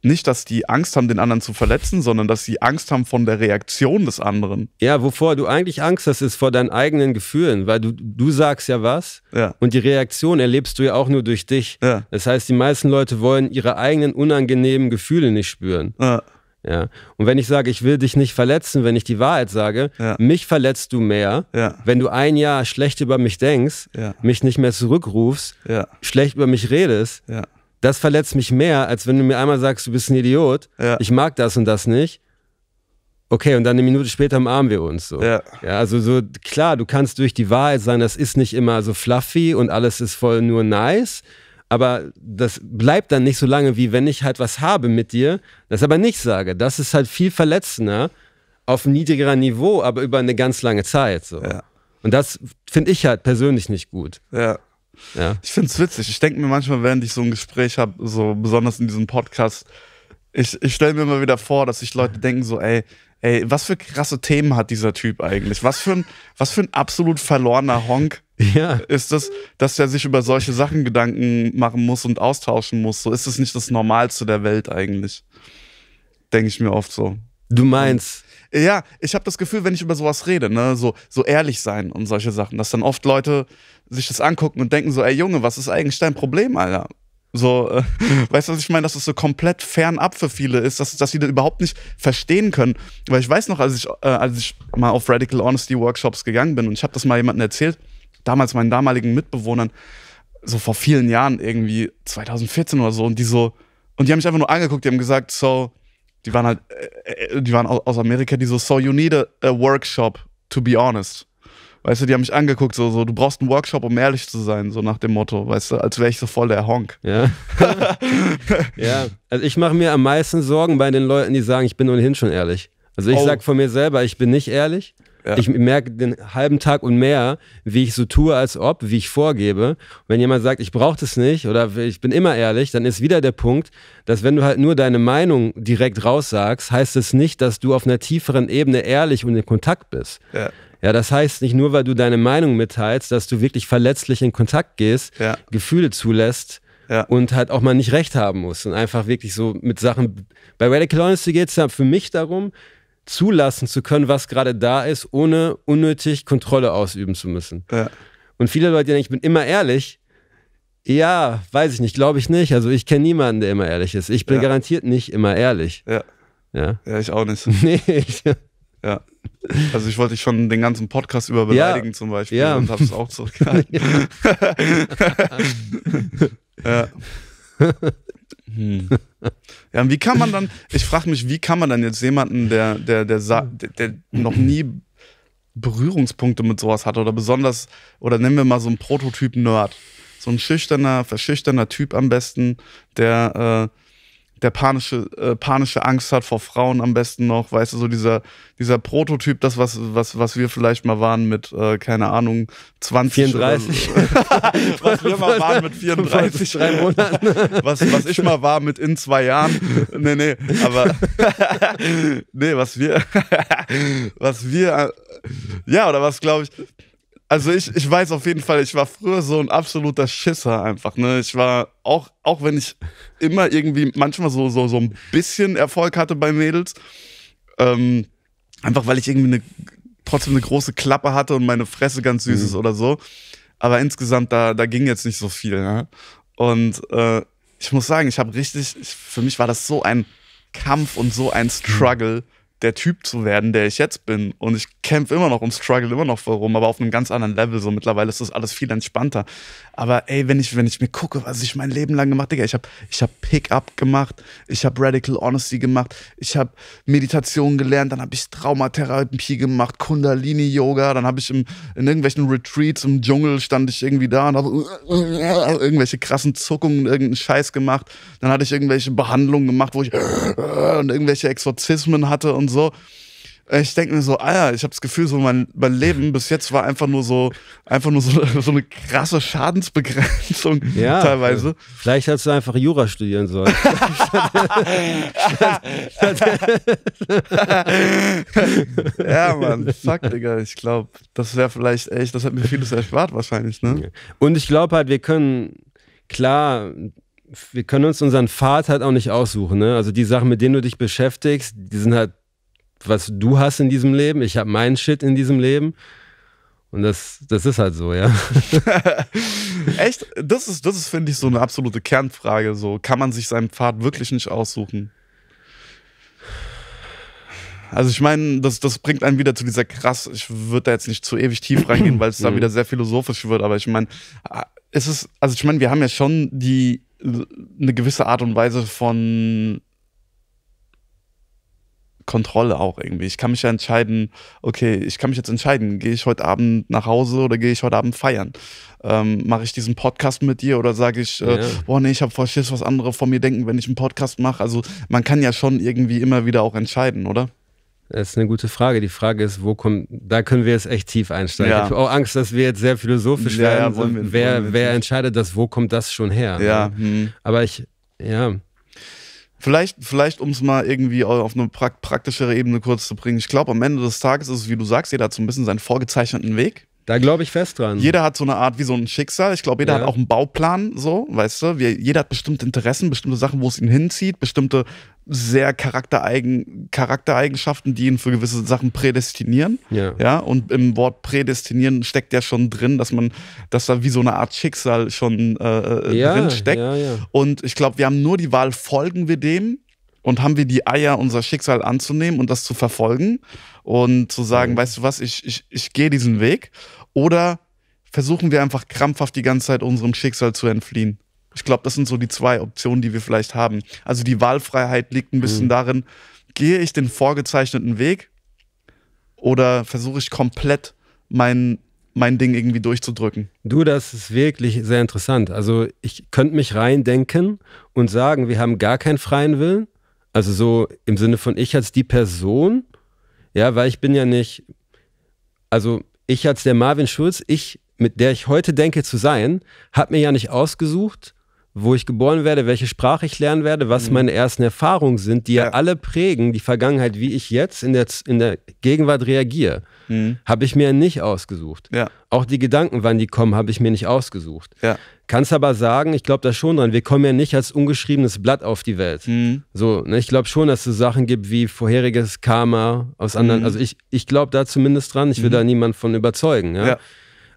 nicht, dass die Angst haben, den anderen zu verletzen, sondern dass sie Angst haben von der Reaktion des anderen. Ja, wovor du eigentlich Angst hast, ist vor deinen eigenen Gefühlen, weil du, du sagst ja was ja. und die Reaktion erlebst du ja auch nur durch dich. Ja. Das heißt, die meisten Leute wollen ihre eigenen unangenehmen Gefühle nicht spüren. Ja. ja. Und wenn ich sage, ich will dich nicht verletzen, wenn ich die Wahrheit sage, mich verletzt du mehr, wenn du ein Jahr schlecht über mich denkst, mich nicht mehr zurückrufst, schlecht über mich redest, das verletzt mich mehr, als wenn du mir einmal sagst, du bist ein Idiot, ja. ich mag das und das nicht. Okay, und dann eine Minute später umarmen wir uns so. Ja. ja. Also so, klar, du kannst durch die Wahrheit sein, das ist nicht immer so fluffy und alles ist voll nur nice. Aber das bleibt dann nicht so lange, wie wenn ich halt was habe mit dir, das aber nicht sage. Das ist halt viel verletzender auf niedrigerer Niveau, aber über eine ganz lange Zeit. So. Ja. Und das finde ich halt persönlich nicht gut. Ja. Ja. Ich finde es witzig. Ich denke mir manchmal, während ich so ein Gespräch habe, so besonders in diesem Podcast, ich, ich stelle mir immer wieder vor, dass sich Leute denken so, ey, ey, was für krasse Themen hat dieser Typ eigentlich? Was für ein, was für ein absolut verlorener Honk ja. ist das, dass er sich über solche Sachen Gedanken machen muss und austauschen muss? So ist es nicht das Normalste der Welt eigentlich. Denke ich mir oft so. Du meinst? Ja, ich habe das Gefühl, wenn ich über sowas rede, ne, so, so ehrlich sein und solche Sachen, dass dann oft Leute sich das angucken und denken so, ey Junge, was ist eigentlich dein Problem, Alter? So, äh, weißt du, was ich meine, dass es so komplett fernab für viele ist, dass, dass sie das überhaupt nicht verstehen können. Weil ich weiß noch, als ich, äh, als ich mal auf Radical Honesty Workshops gegangen bin und ich habe das mal jemandem erzählt, damals meinen damaligen Mitbewohnern, so vor vielen Jahren, irgendwie 2014 oder so, und die so, und die haben mich einfach nur angeguckt, die haben gesagt, so, die waren halt, äh, äh die waren aus Amerika, die so, so you need a, a workshop, to be honest. Weißt du, die haben mich angeguckt, so, so, du brauchst einen Workshop, um ehrlich zu sein, so nach dem Motto, weißt du, als wäre ich so voll der Honk. Ja. ja. Also ich mache mir am meisten Sorgen bei den Leuten, die sagen, ich bin ohnehin schon ehrlich. Also ich oh. sag von mir selber, ich bin nicht ehrlich. Ja. Ich merke den halben Tag und mehr, wie ich so tue, als ob, wie ich vorgebe. Und wenn jemand sagt, ich brauche das nicht oder ich bin immer ehrlich, dann ist wieder der Punkt, dass wenn du halt nur deine Meinung direkt raussagst, heißt es das nicht, dass du auf einer tieferen Ebene ehrlich und in Kontakt bist. Ja. Ja, das heißt nicht nur, weil du deine Meinung mitteilst, dass du wirklich verletzlich in Kontakt gehst, ja. Gefühle zulässt ja. und halt auch mal nicht recht haben musst und einfach wirklich so mit Sachen. Bei Radical Honesty geht es ja für mich darum, zulassen zu können, was gerade da ist, ohne unnötig Kontrolle ausüben zu müssen. Ja. Und viele Leute denken, ich bin immer ehrlich. Ja, weiß ich nicht, glaube ich nicht. Also ich kenne niemanden, der immer ehrlich ist. Ich bin garantiert nicht immer ehrlich. Ja. Ja, ich auch nicht. nee. Ich, ja. Also ich wollte dich schon den ganzen Podcast über beleidigen ja, zum Beispiel ja. und hab's auch zurückgehalten. ja. Hm. Ja, und wie kann man dann, ich frage mich, wie kann man dann jetzt jemanden, der, der, der, der, der noch nie Berührungspunkte mit sowas hat oder besonders, oder nennen wir mal so einen Prototyp-Nerd, so ein schüchterner, verschüchterner Typ am besten, der äh, der panische, äh, panische Angst hat vor Frauen am besten noch, weißt du, so dieser, dieser Prototyp, das, was, was, was wir vielleicht mal waren mit, äh, keine Ahnung, 20. 34. Äh, was wir mal waren mit 34. drei was, was ich mal war mit in zwei Jahren. Nee, nee, aber, nee, was wir, was wir, äh, ja, oder was, glaube ich, also ich, ich weiß auf jeden Fall, ich war früher so ein absoluter Schisser einfach. Ne? Ich war auch, auch wenn ich immer irgendwie manchmal so, so, so ein bisschen Erfolg hatte bei Mädels, ähm, einfach weil ich irgendwie eine, trotzdem eine große Klappe hatte und meine Fresse ganz süß ist mhm. oder so. Aber insgesamt, da, da ging jetzt nicht so viel. Ne? Und äh, ich muss sagen, ich habe richtig, ich, für mich war das so ein Kampf und so ein Struggle. Mhm der Typ zu werden, der ich jetzt bin. Und ich kämpfe immer noch und struggle immer noch vorum, aber auf einem ganz anderen Level. So mittlerweile ist das alles viel entspannter. Aber ey, wenn ich, wenn ich mir gucke, was ich mein Leben lang gemacht, Digga, ich habe ich hab Pickup gemacht, ich habe Radical Honesty gemacht, ich habe Meditation gelernt, dann habe ich Traumatherapie gemacht, Kundalini-Yoga, dann habe ich im, in irgendwelchen Retreats im Dschungel stand ich irgendwie da und habe irgendwelche krassen Zuckungen, irgendeinen Scheiß gemacht. Dann hatte ich irgendwelche Behandlungen gemacht, wo ich und irgendwelche Exorzismen hatte und so. Ich denke mir so, Alter, ich habe das Gefühl, so mein, mein Leben bis jetzt war einfach nur so, einfach nur so, so eine krasse Schadensbegrenzung ja, teilweise. Vielleicht hättest du einfach Jura studieren sollen. ja, Mann, fuck, Digga. Ich glaube, das wäre vielleicht echt, das hat mir vieles erspart wahrscheinlich, ne? Und ich glaube halt, wir können, klar, wir können uns unseren Pfad halt auch nicht aussuchen. Ne? Also die Sachen, mit denen du dich beschäftigst, die sind halt was du hast in diesem Leben, ich habe meinen Shit in diesem Leben. Und das, das ist halt so, ja. Echt? Das ist, das ist finde ich, so eine absolute Kernfrage. So, kann man sich seinen Pfad wirklich nicht aussuchen? Also ich meine, das, das bringt einen wieder zu dieser krass, ich würde da jetzt nicht zu ewig tief reingehen, weil es da mhm. wieder sehr philosophisch wird, aber ich meine, äh, es ist, also ich meine, wir haben ja schon die eine gewisse Art und Weise von Kontrolle auch irgendwie. Ich kann mich ja entscheiden, okay, ich kann mich jetzt entscheiden, gehe ich heute Abend nach Hause oder gehe ich heute Abend feiern? Ähm, mache ich diesen Podcast mit dir oder sage ich, äh, ja. boah, nee, ich habe voll Schiss, was andere von mir denken, wenn ich einen Podcast mache? Also man kann ja schon irgendwie immer wieder auch entscheiden, oder? Das ist eine gute Frage. Die Frage ist, wo kommt, da können wir jetzt echt tief einsteigen. Ja. Ich habe auch Angst, dass wir jetzt sehr philosophisch ja, werden. Ja, wir, wer, wer entscheidet das, wo kommt das schon her? Ja. Ne? Hm. Aber ich, ja. Vielleicht, vielleicht um es mal irgendwie auf eine praktischere Ebene kurz zu bringen. Ich glaube, am Ende des Tages ist es, wie du sagst, jeder hat so ein bisschen seinen vorgezeichneten Weg. Da glaube ich fest dran. Jeder hat so eine Art wie so ein Schicksal. Ich glaube, jeder ja. hat auch einen Bauplan, so, weißt du. Wir, jeder hat bestimmte Interessen, bestimmte Sachen, wo es ihn hinzieht, bestimmte sehr Charaktereigen, Charaktereigenschaften, die ihn für gewisse Sachen prädestinieren. Ja. ja. Und im Wort prädestinieren steckt ja schon drin, dass man, dass da wie so eine Art Schicksal schon äh, äh ja, drin steckt. Ja, Und ich glaube, wir haben nur die Wahl, folgen wir dem und haben wir die Eier, unser Schicksal anzunehmen und das zu verfolgen und zu sagen, mhm. weißt du was, ich, ich, ich gehe diesen Weg? Oder versuchen wir einfach krampfhaft die ganze Zeit unserem Schicksal zu entfliehen? Ich glaube, das sind so die zwei Optionen, die wir vielleicht haben. Also die Wahlfreiheit liegt ein bisschen mhm. darin, gehe ich den vorgezeichneten Weg oder versuche ich komplett mein, mein Ding irgendwie durchzudrücken? Du, das ist wirklich sehr interessant. Also ich könnte mich reindenken und sagen, wir haben gar keinen freien Willen also so im Sinne von ich als die Person, ja, weil ich bin ja nicht, also ich als der Marvin Schulz, ich, mit der ich heute denke zu sein, habe mir ja nicht ausgesucht, wo ich geboren werde, welche Sprache ich lernen werde, was mhm. meine ersten Erfahrungen sind, die ja. ja, alle prägen, die Vergangenheit, wie ich jetzt in der, in der Gegenwart reagiere, mhm. habe ich mir nicht ausgesucht. Ja. Auch die Gedanken, wann die kommen, habe ich mir nicht ausgesucht. Ja kannst aber sagen, ich glaube da schon dran, wir kommen ja nicht als ungeschriebenes Blatt auf die Welt. Mhm. So, ne? ich glaube schon, dass es Sachen gibt wie vorheriges Karma aus anderen. Mhm. Also ich, ich glaube da zumindest dran, ich will mhm. da niemanden von überzeugen. Ja? ja?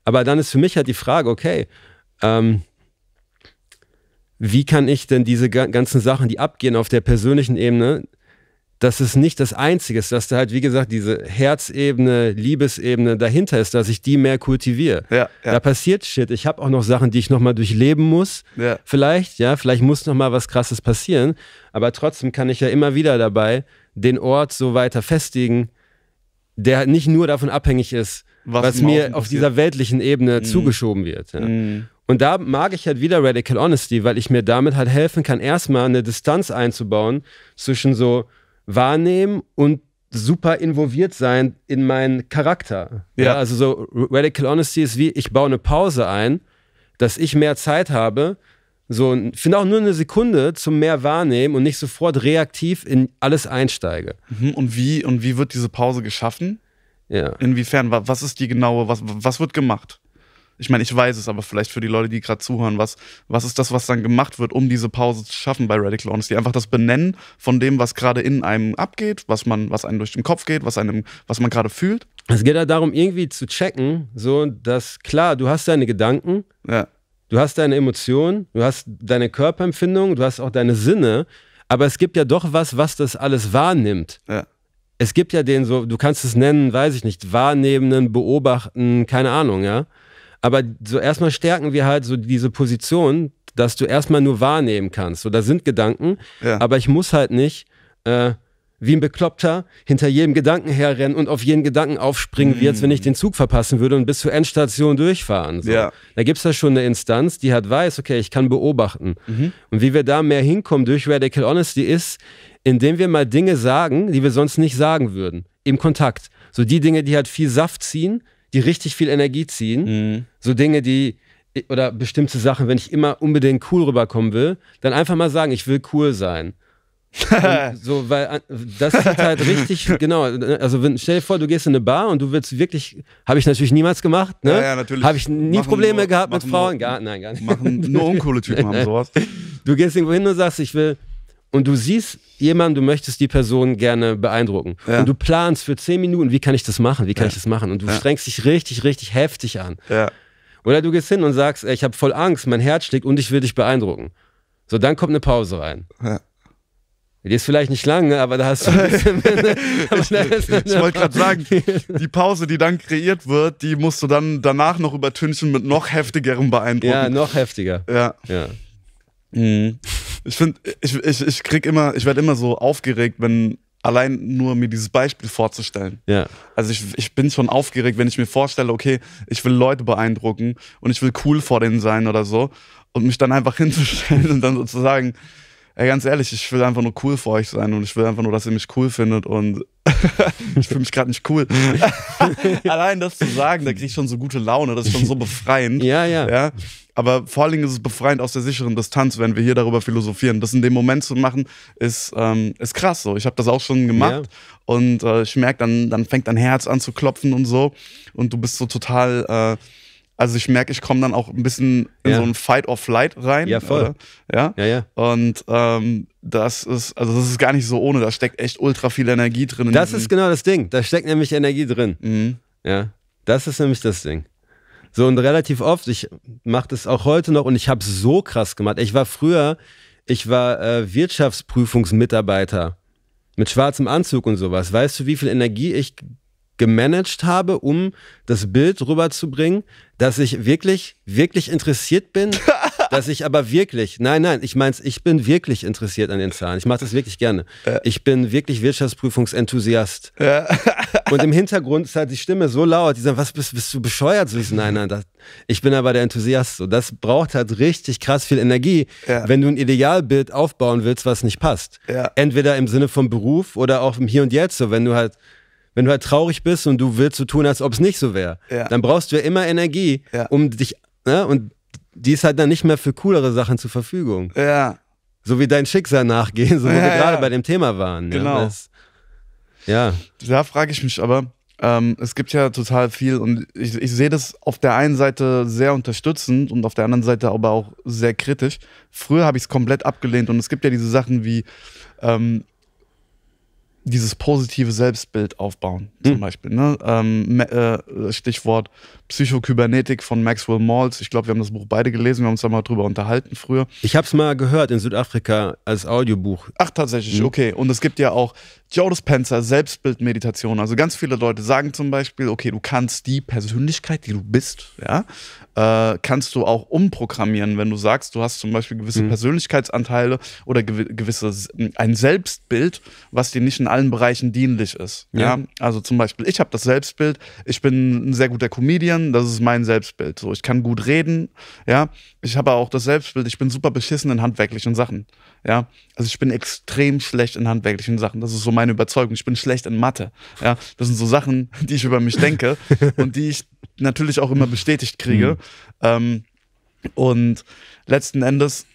Aber dann ist für mich halt die Frage, okay, ähm, wie kann ich denn diese ganzen Sachen, die abgehen auf der persönlichen Ebene, dass es nicht das Einzige ist, dass da halt, wie gesagt, diese Herzebene, Liebesebene dahinter ist, dass ich die mehr kultiviere. Ja, ja. Da passiert Shit. Ich habe auch noch Sachen, die ich nochmal durchleben muss. Ja. Vielleicht, ja, vielleicht muss nochmal was Krasses passieren. Aber trotzdem kann ich ja immer wieder dabei den Ort so weiter festigen, der halt nicht nur davon abhängig ist, was, was mir auf dieser weltlichen Ebene mhm. zugeschoben wird. Ja. Mhm. Und da mag ich halt wieder Radical Honesty, weil ich mir damit halt helfen kann, erstmal eine Distanz einzubauen zwischen so wahrnehmen und super involviert sein in meinen Charakter. Ja. ja. also so Radical Honesty ist wie, ich baue eine Pause ein, dass ich mehr Zeit habe, so, ich finde auch nur eine Sekunde zum mehr wahrnehmen und nicht sofort reaktiv in alles einsteige. Mhm, und wie, und wie wird diese Pause geschaffen? Ja. Inwiefern, was ist die genaue, was, was wird gemacht? ich meine, ich weiß es, aber vielleicht für die Leute, die gerade zuhören, was, was ist das, was dann gemacht wird, um diese Pause zu schaffen bei Radical Honesty? Einfach das Benennen von dem, was gerade in einem abgeht, was man, was einem durch den Kopf geht, was einem, was man gerade fühlt. Es geht ja halt darum, irgendwie zu checken, so dass klar, du hast deine Gedanken, ja. du hast deine Emotionen, du hast deine Körperempfindung, du hast auch deine Sinne, aber es gibt ja doch was, was das alles wahrnimmt. Ja es gibt ja den so, du kannst es nennen, weiß ich nicht, wahrnehmenden, beobachten, keine Ahnung, ja. Aber so erstmal stärken wir halt so diese Position, dass du erstmal nur wahrnehmen kannst. So, da sind Gedanken, ja. aber ich muss halt nicht äh, wie ein Bekloppter hinter jedem Gedanken herrennen und auf jeden Gedanken aufspringen, mm. wie jetzt, wenn ich mm. den Zug verpassen würde und bis zur Endstation durchfahren. So. Ja. Da gibt es da schon eine Instanz, die halt weiß, okay, ich kann beobachten. Mhm. Und wie wir da mehr hinkommen durch Radical Honesty ist, indem wir mal Dinge sagen, die wir sonst nicht sagen würden. Im Kontakt. So die Dinge, die halt viel Saft ziehen, die richtig viel Energie ziehen. Mhm. So Dinge, die oder bestimmte Sachen, wenn ich immer unbedingt cool rüberkommen will, dann einfach mal sagen, ich will cool sein. so, weil äh, das ist halt richtig, genau. Also, wenn, stell dir vor, du gehst in eine Bar und du willst wirklich, habe ich natürlich niemals gemacht, ne? Ja, ja natürlich. Habe ich nie machen Probleme nur, gehabt mit Frauen? Nur, gar, nein, gar nicht. Machen nur uncoole Typen haben sowas. Du gehst irgendwo hin und sagst, ich will und du siehst jemanden, du möchtest die Person gerne beeindrucken. Ja. Und du planst für zehn Minuten, wie kann ich das machen, wie kann ja. ich das machen. Und du ja. strengst dich richtig, richtig heftig an. Oder du gehst hin und sagst, ich habe voll Angst, mein Herz schlägt und ich will dich beeindrucken. So, dann kommt eine Pause rein. Die ist vielleicht nicht lang, ne, aber da hast du ein bisschen. Ne, ich, ich wollte gerade sagen, die Pause, die dann kreiert wird, die musst du dann danach noch übertünchen mit noch heftigerem Beeindrucken. Ja, noch heftiger. Ja. ja. Mhm. Ich finde, ich, ich, ich krieg immer, ich werde immer so aufgeregt, wenn allein nur mir dieses Beispiel vorzustellen. Ja. Also ich, ich bin schon aufgeregt, wenn ich mir vorstelle, okay, ich will Leute beeindrucken und ich will cool vor denen sein oder so und mich dann einfach hinzustellen und dann sozusagen, ey, ganz ehrlich, ich will einfach nur cool vor euch sein und ich will einfach nur, dass ihr mich cool findet und ich fühle mich gerade nicht cool. allein das zu sagen, da kriege ich schon so gute Laune, das ist schon so befreiend. Ja, ja. ja? aber vor allen Dingen ist es befreiend aus der sicheren Distanz, wenn wir hier darüber philosophieren. Das in dem Moment zu machen, ist, ähm, ist krass so. Ich habe das auch schon gemacht ja. und äh, ich merke, dann, dann fängt dein Herz an zu klopfen und so. Und du bist so total. Äh, also ich merke, ich komme dann auch ein bisschen in ja. so ein Fight or Flight rein. Ja, voll. Ja? ja, ja. Und ähm, das ist, also das ist gar nicht so ohne. Da steckt echt ultra viel Energie drin. Das ist genau das Ding. Da steckt nämlich Energie drin. Mhm. Ja. Das ist nämlich das Ding. So und relativ oft, ich mache das auch heute noch und ich habe so krass gemacht. Ich war früher, ich war äh, Wirtschaftsprüfungsmitarbeiter mit schwarzem Anzug und sowas. Weißt du, wie viel Energie ich gemanagt habe, um das Bild rüberzubringen, dass ich wirklich, wirklich interessiert bin dass ich aber wirklich, nein, nein, ich meins, ich bin wirklich interessiert an den Zahlen. Ich mache das wirklich gerne. Ja. Ich bin wirklich Wirtschaftsprüfungsenthusiast. Ja. Und im Hintergrund ist halt die Stimme so laut, die sagen, was bist, bist du bescheuert? So ich so, nein, nein, das, ich bin aber der Enthusiast. So, das braucht halt richtig krass viel Energie, ja. wenn du ein Idealbild aufbauen willst, was nicht passt. Entweder im Sinne vom Beruf oder auch im Hier und Jetzt. So, wenn du halt wenn du halt traurig bist und du willst so tun, als ob es nicht so wäre, ja. dann brauchst du ja immer Energie, ja. um dich, ne? und die ist halt dann nicht mehr für coolere Sachen zur Verfügung. Ja. So wie dein Schicksal nachgehen, so ja, wir ja. gerade bei dem Thema waren. Genau. Ja. Das, ja. Da frage ich mich aber, ähm, es gibt ja total viel und ich, ich sehe das auf der einen Seite sehr unterstützend und auf der anderen Seite aber auch sehr kritisch. Früher habe ich es komplett abgelehnt und es gibt ja diese Sachen wie, ähm, dieses positive Selbstbild aufbauen, zum mhm. Beispiel. Ne? Ähm, äh, Stichwort Psychokybernetik von Maxwell Maltz. Ich glaube, wir haben das Buch beide gelesen, wir haben uns da mal drüber unterhalten früher. Ich habe es mal gehört in Südafrika als Audiobuch. Ach, tatsächlich, mhm. okay. Und es gibt ja auch Joe Dispenza, Selbstbildmeditation. Also ganz viele Leute sagen zum Beispiel, okay, du kannst die Persönlichkeit, die du bist, ja, äh, kannst du auch umprogrammieren, wenn du sagst, du hast zum Beispiel gewisse mhm. Persönlichkeitsanteile oder gew gewisse ein Selbstbild, was dir nicht in allen Bereichen dienlich ist. Ja, ja? also zum Beispiel, ich habe das Selbstbild, ich bin ein sehr guter Comedian, das ist mein Selbstbild. So, ich kann gut reden, ja, ich habe auch das Selbstbild, ich bin super beschissen in handwerklichen Sachen. Ja, also ich bin extrem schlecht in handwerklichen Sachen. Das ist so meine Überzeugung. Ich bin schlecht in Mathe. Ja, das sind so Sachen, die ich über mich denke und die ich natürlich auch immer bestätigt kriege. Mhm. Ähm, und letzten Endes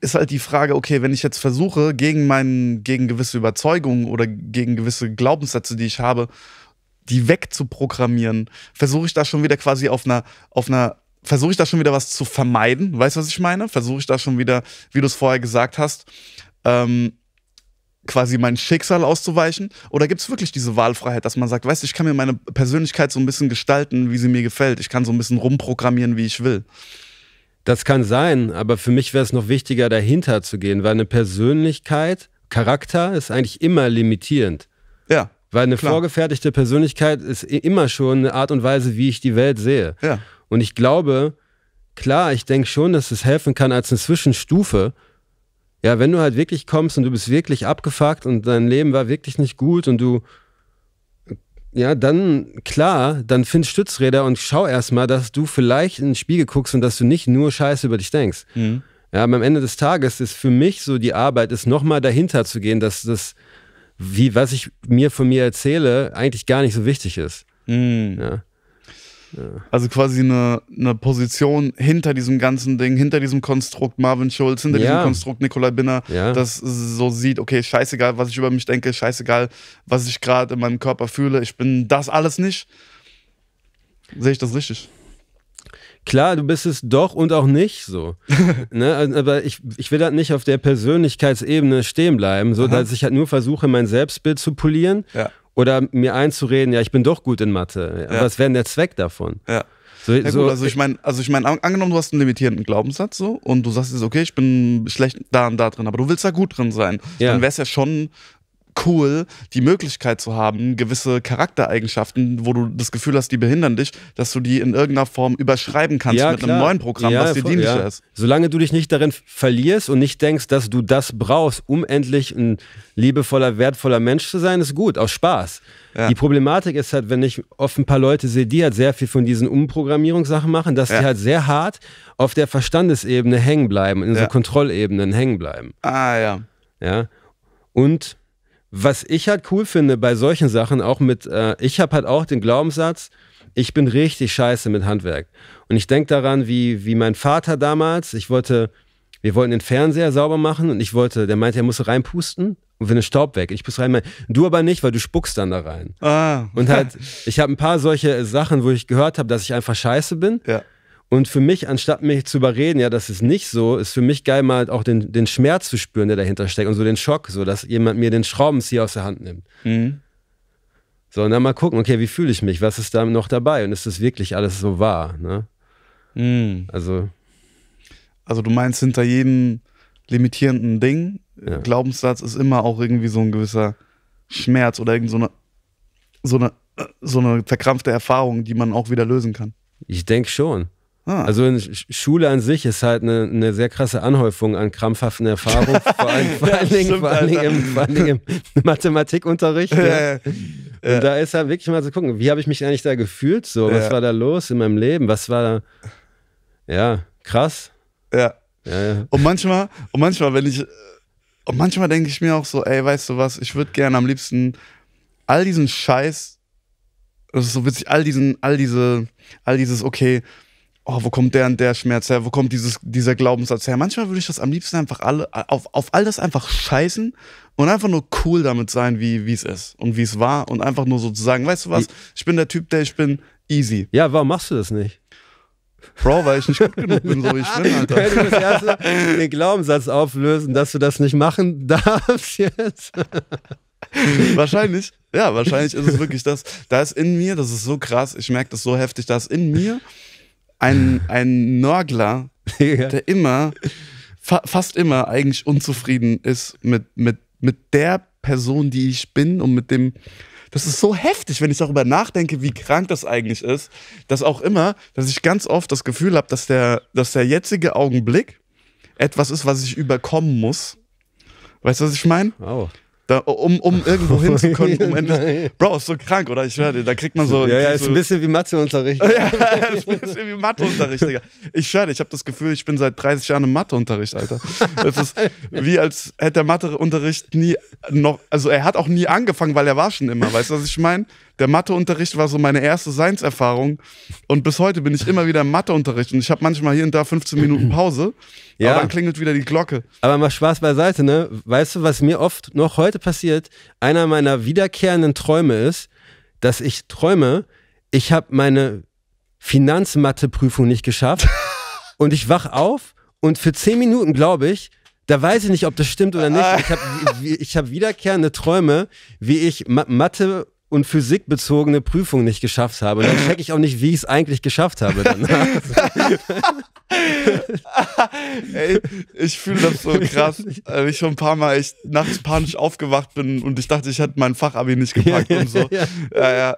ist halt die Frage, okay, wenn ich jetzt versuche, gegen meinen, gegen gewisse Überzeugungen oder gegen gewisse Glaubenssätze, die ich habe, die wegzuprogrammieren, versuche ich da schon wieder quasi auf einer, auf einer versuche ich da schon wieder was zu vermeiden. Weißt du, was ich meine? Versuche ich da schon wieder, wie du es vorher gesagt hast, ähm, quasi mein Schicksal auszuweichen? Oder gibt es wirklich diese Wahlfreiheit, dass man sagt, weißt du, ich kann mir meine Persönlichkeit so ein bisschen gestalten, wie sie mir gefällt. Ich kann so ein bisschen rumprogrammieren, wie ich will. Das kann sein, aber für mich wäre es noch wichtiger, dahinter zu gehen, weil eine Persönlichkeit, Charakter ist eigentlich immer limitierend. Ja. Weil eine klar. vorgefertigte Persönlichkeit ist immer schon eine Art und Weise, wie ich die Welt sehe. Ja. Und ich glaube, klar, ich denke schon, dass es helfen kann als eine Zwischenstufe. Ja, wenn du halt wirklich kommst und du bist wirklich abgefuckt und dein Leben war wirklich nicht gut und du, ja, dann klar, dann find Stützräder und schau erstmal, dass du vielleicht in den Spiegel guckst und dass du nicht nur Scheiße über dich denkst. Mhm. Ja, aber am Ende des Tages ist für mich so die Arbeit, ist nochmal dahinter zu gehen, dass das, wie was ich mir von mir erzähle, eigentlich gar nicht so wichtig ist. Mhm. Ja. Also quasi eine, eine Position hinter diesem ganzen Ding, hinter diesem Konstrukt Marvin Schulz, hinter ja. diesem Konstrukt Nikolai Binner, ja. das so sieht, okay, scheißegal, was ich über mich denke, scheißegal, was ich gerade in meinem Körper fühle, ich bin das alles nicht. Sehe ich das richtig? Klar, du bist es doch und auch nicht so. ne? Aber ich, ich will halt nicht auf der Persönlichkeitsebene stehen bleiben, so Aha. dass ich halt nur versuche, mein Selbstbild zu polieren. Ja oder mir einzureden, ja, ich bin doch gut in Mathe. Ja. Was wäre denn der Zweck davon? Ja. So, ja, gut, so, also ich meine, also ich mein, angenommen, du hast einen limitierenden Glaubenssatz so und du sagst jetzt, okay, ich bin schlecht da und da drin, aber du willst da gut drin sein, ja. dann wäre es ja schon cool, die Möglichkeit zu haben, gewisse Charaktereigenschaften, wo du das Gefühl hast, die behindern dich, dass du die in irgendeiner Form überschreiben kannst ja, mit klar. einem neuen Programm, ja, was dir dienlicher ja. ist. Solange du dich nicht darin verlierst und nicht denkst, dass du das brauchst, um endlich ein liebevoller, wertvoller Mensch zu sein, ist gut, aus Spaß. Die Problematik ist halt, wenn ich oft ein paar Leute sehe, die halt sehr viel von diesen Umprogrammierungssachen machen, dass die halt sehr hart auf der Verstandesebene hängen bleiben, in so Kontrollebenen hängen bleiben. Ah, ja. Ja. Und was ich halt cool finde bei solchen Sachen, auch mit, äh, ich habe halt auch den Glaubenssatz, ich bin richtig scheiße mit Handwerk. Und ich denke daran, wie, wie mein Vater damals, ich wollte, wir wollten den Fernseher sauber machen und ich wollte, der meinte, er muss reinpusten und wenn es Staub weg. Ich muss rein, du aber nicht, weil du spuckst dann da rein. Ah. Und halt, ich habe ein paar solche Sachen, wo ich gehört habe, dass ich einfach scheiße bin. Ja. Und für mich, anstatt mich zu überreden, ja, das ist nicht so, ist für mich geil, mal auch den, den Schmerz zu spüren, der dahinter steckt und so den Schock, so dass jemand mir den Schraubenzieher aus der Hand nimmt. Mhm. So, und dann mal gucken, okay, wie fühle ich mich? Was ist da noch dabei? Und ist das wirklich alles so wahr? Ne? Mhm. Also. Also, du meinst, hinter jedem limitierenden Ding, ja. Glaubenssatz, ist immer auch irgendwie so ein gewisser Schmerz oder irgend so eine, so eine, äh, so eine verkrampfte Erfahrung, die man auch wieder lösen kann. Ich denke schon. Ah. Also Schule an sich ist halt eine, eine, sehr krasse Anhäufung an krampfhaften Erfahrungen, vor allem, im, Mathematikunterricht. Ja. Ja. Und da ist halt wirklich mal zu so gucken, wie habe ich mich eigentlich da gefühlt? So, was war da los in meinem Leben? Was war da? Ja, krass. Ja. Und manchmal, und manchmal, wenn ich, und manchmal denke ich mir auch so, ey, weißt du was? Ich würde gerne am liebsten all diesen Scheiß, das ist so witzig, all diesen, all diese, all dieses, okay oh, wo kommt der und der Schmerz her, wo kommt dieses, dieser Glaubenssatz her. Manchmal würde ich das am liebsten einfach alle, auf, auf all das einfach scheißen und einfach nur cool damit sein, wie es ist und wie es war und einfach nur sozusagen, weißt du was, ich bin der Typ, der ich bin, easy. Ja, warum machst du das nicht? Bro, weil ich nicht gut genug bin, so wie ich bin, Alter. Wenn du das erste den Glaubenssatz auflösen, dass du das nicht machen darfst jetzt. wahrscheinlich, ja, wahrscheinlich ist es wirklich das. Da ist in mir, das ist so krass, ich merke das so heftig, da ist in mir ein, ein Norgler, der immer, fa fast immer eigentlich unzufrieden ist mit, mit, mit der Person, die ich bin und mit dem. Das ist so heftig, wenn ich darüber nachdenke, wie krank das eigentlich ist, dass auch immer, dass ich ganz oft das Gefühl habe, dass der, dass der jetzige Augenblick etwas ist, was ich überkommen muss. Weißt du, was ich meine? Oh. Da, um, um irgendwo hinzukommen. Um Bro, ist so krank, oder? Ich höre da kriegt man so. Ja, ja, ist so, ein bisschen wie Matheunterricht. ja, ist ein bisschen wie Matheunterricht, Digga. Ich schwöre, ich habe das Gefühl, ich bin seit 30 Jahren im Matheunterricht, Alter. Es ist wie als hätte der Matheunterricht nie noch, also er hat auch nie angefangen, weil er war schon immer, weißt du, was ich meine? der Matheunterricht war so meine erste Seinserfahrung. Und bis heute bin ich immer wieder im Matheunterricht. Und ich habe manchmal hier und da 15 Minuten Pause. Ja. Aber dann klingelt wieder die Glocke. Aber mal Spaß beiseite, ne? Weißt du, was mir oft noch heute passiert? Einer meiner wiederkehrenden Träume ist, dass ich träume, ich habe meine Finanzmatheprüfung nicht geschafft. und ich wach auf und für 10 Minuten, glaube ich, da weiß ich nicht, ob das stimmt oder nicht. Ich habe ich hab wiederkehrende Träume, wie ich Mathe und physikbezogene Prüfung nicht geschafft habe. Und dann checke ich auch nicht, wie ich es eigentlich geschafft habe. Ey, ich fühle das so krass, weil äh, ich schon ein paar Mal echt nachts panisch aufgewacht bin und ich dachte, ich hätte mein Fachabi nicht gepackt und so. Ja, ja. ja.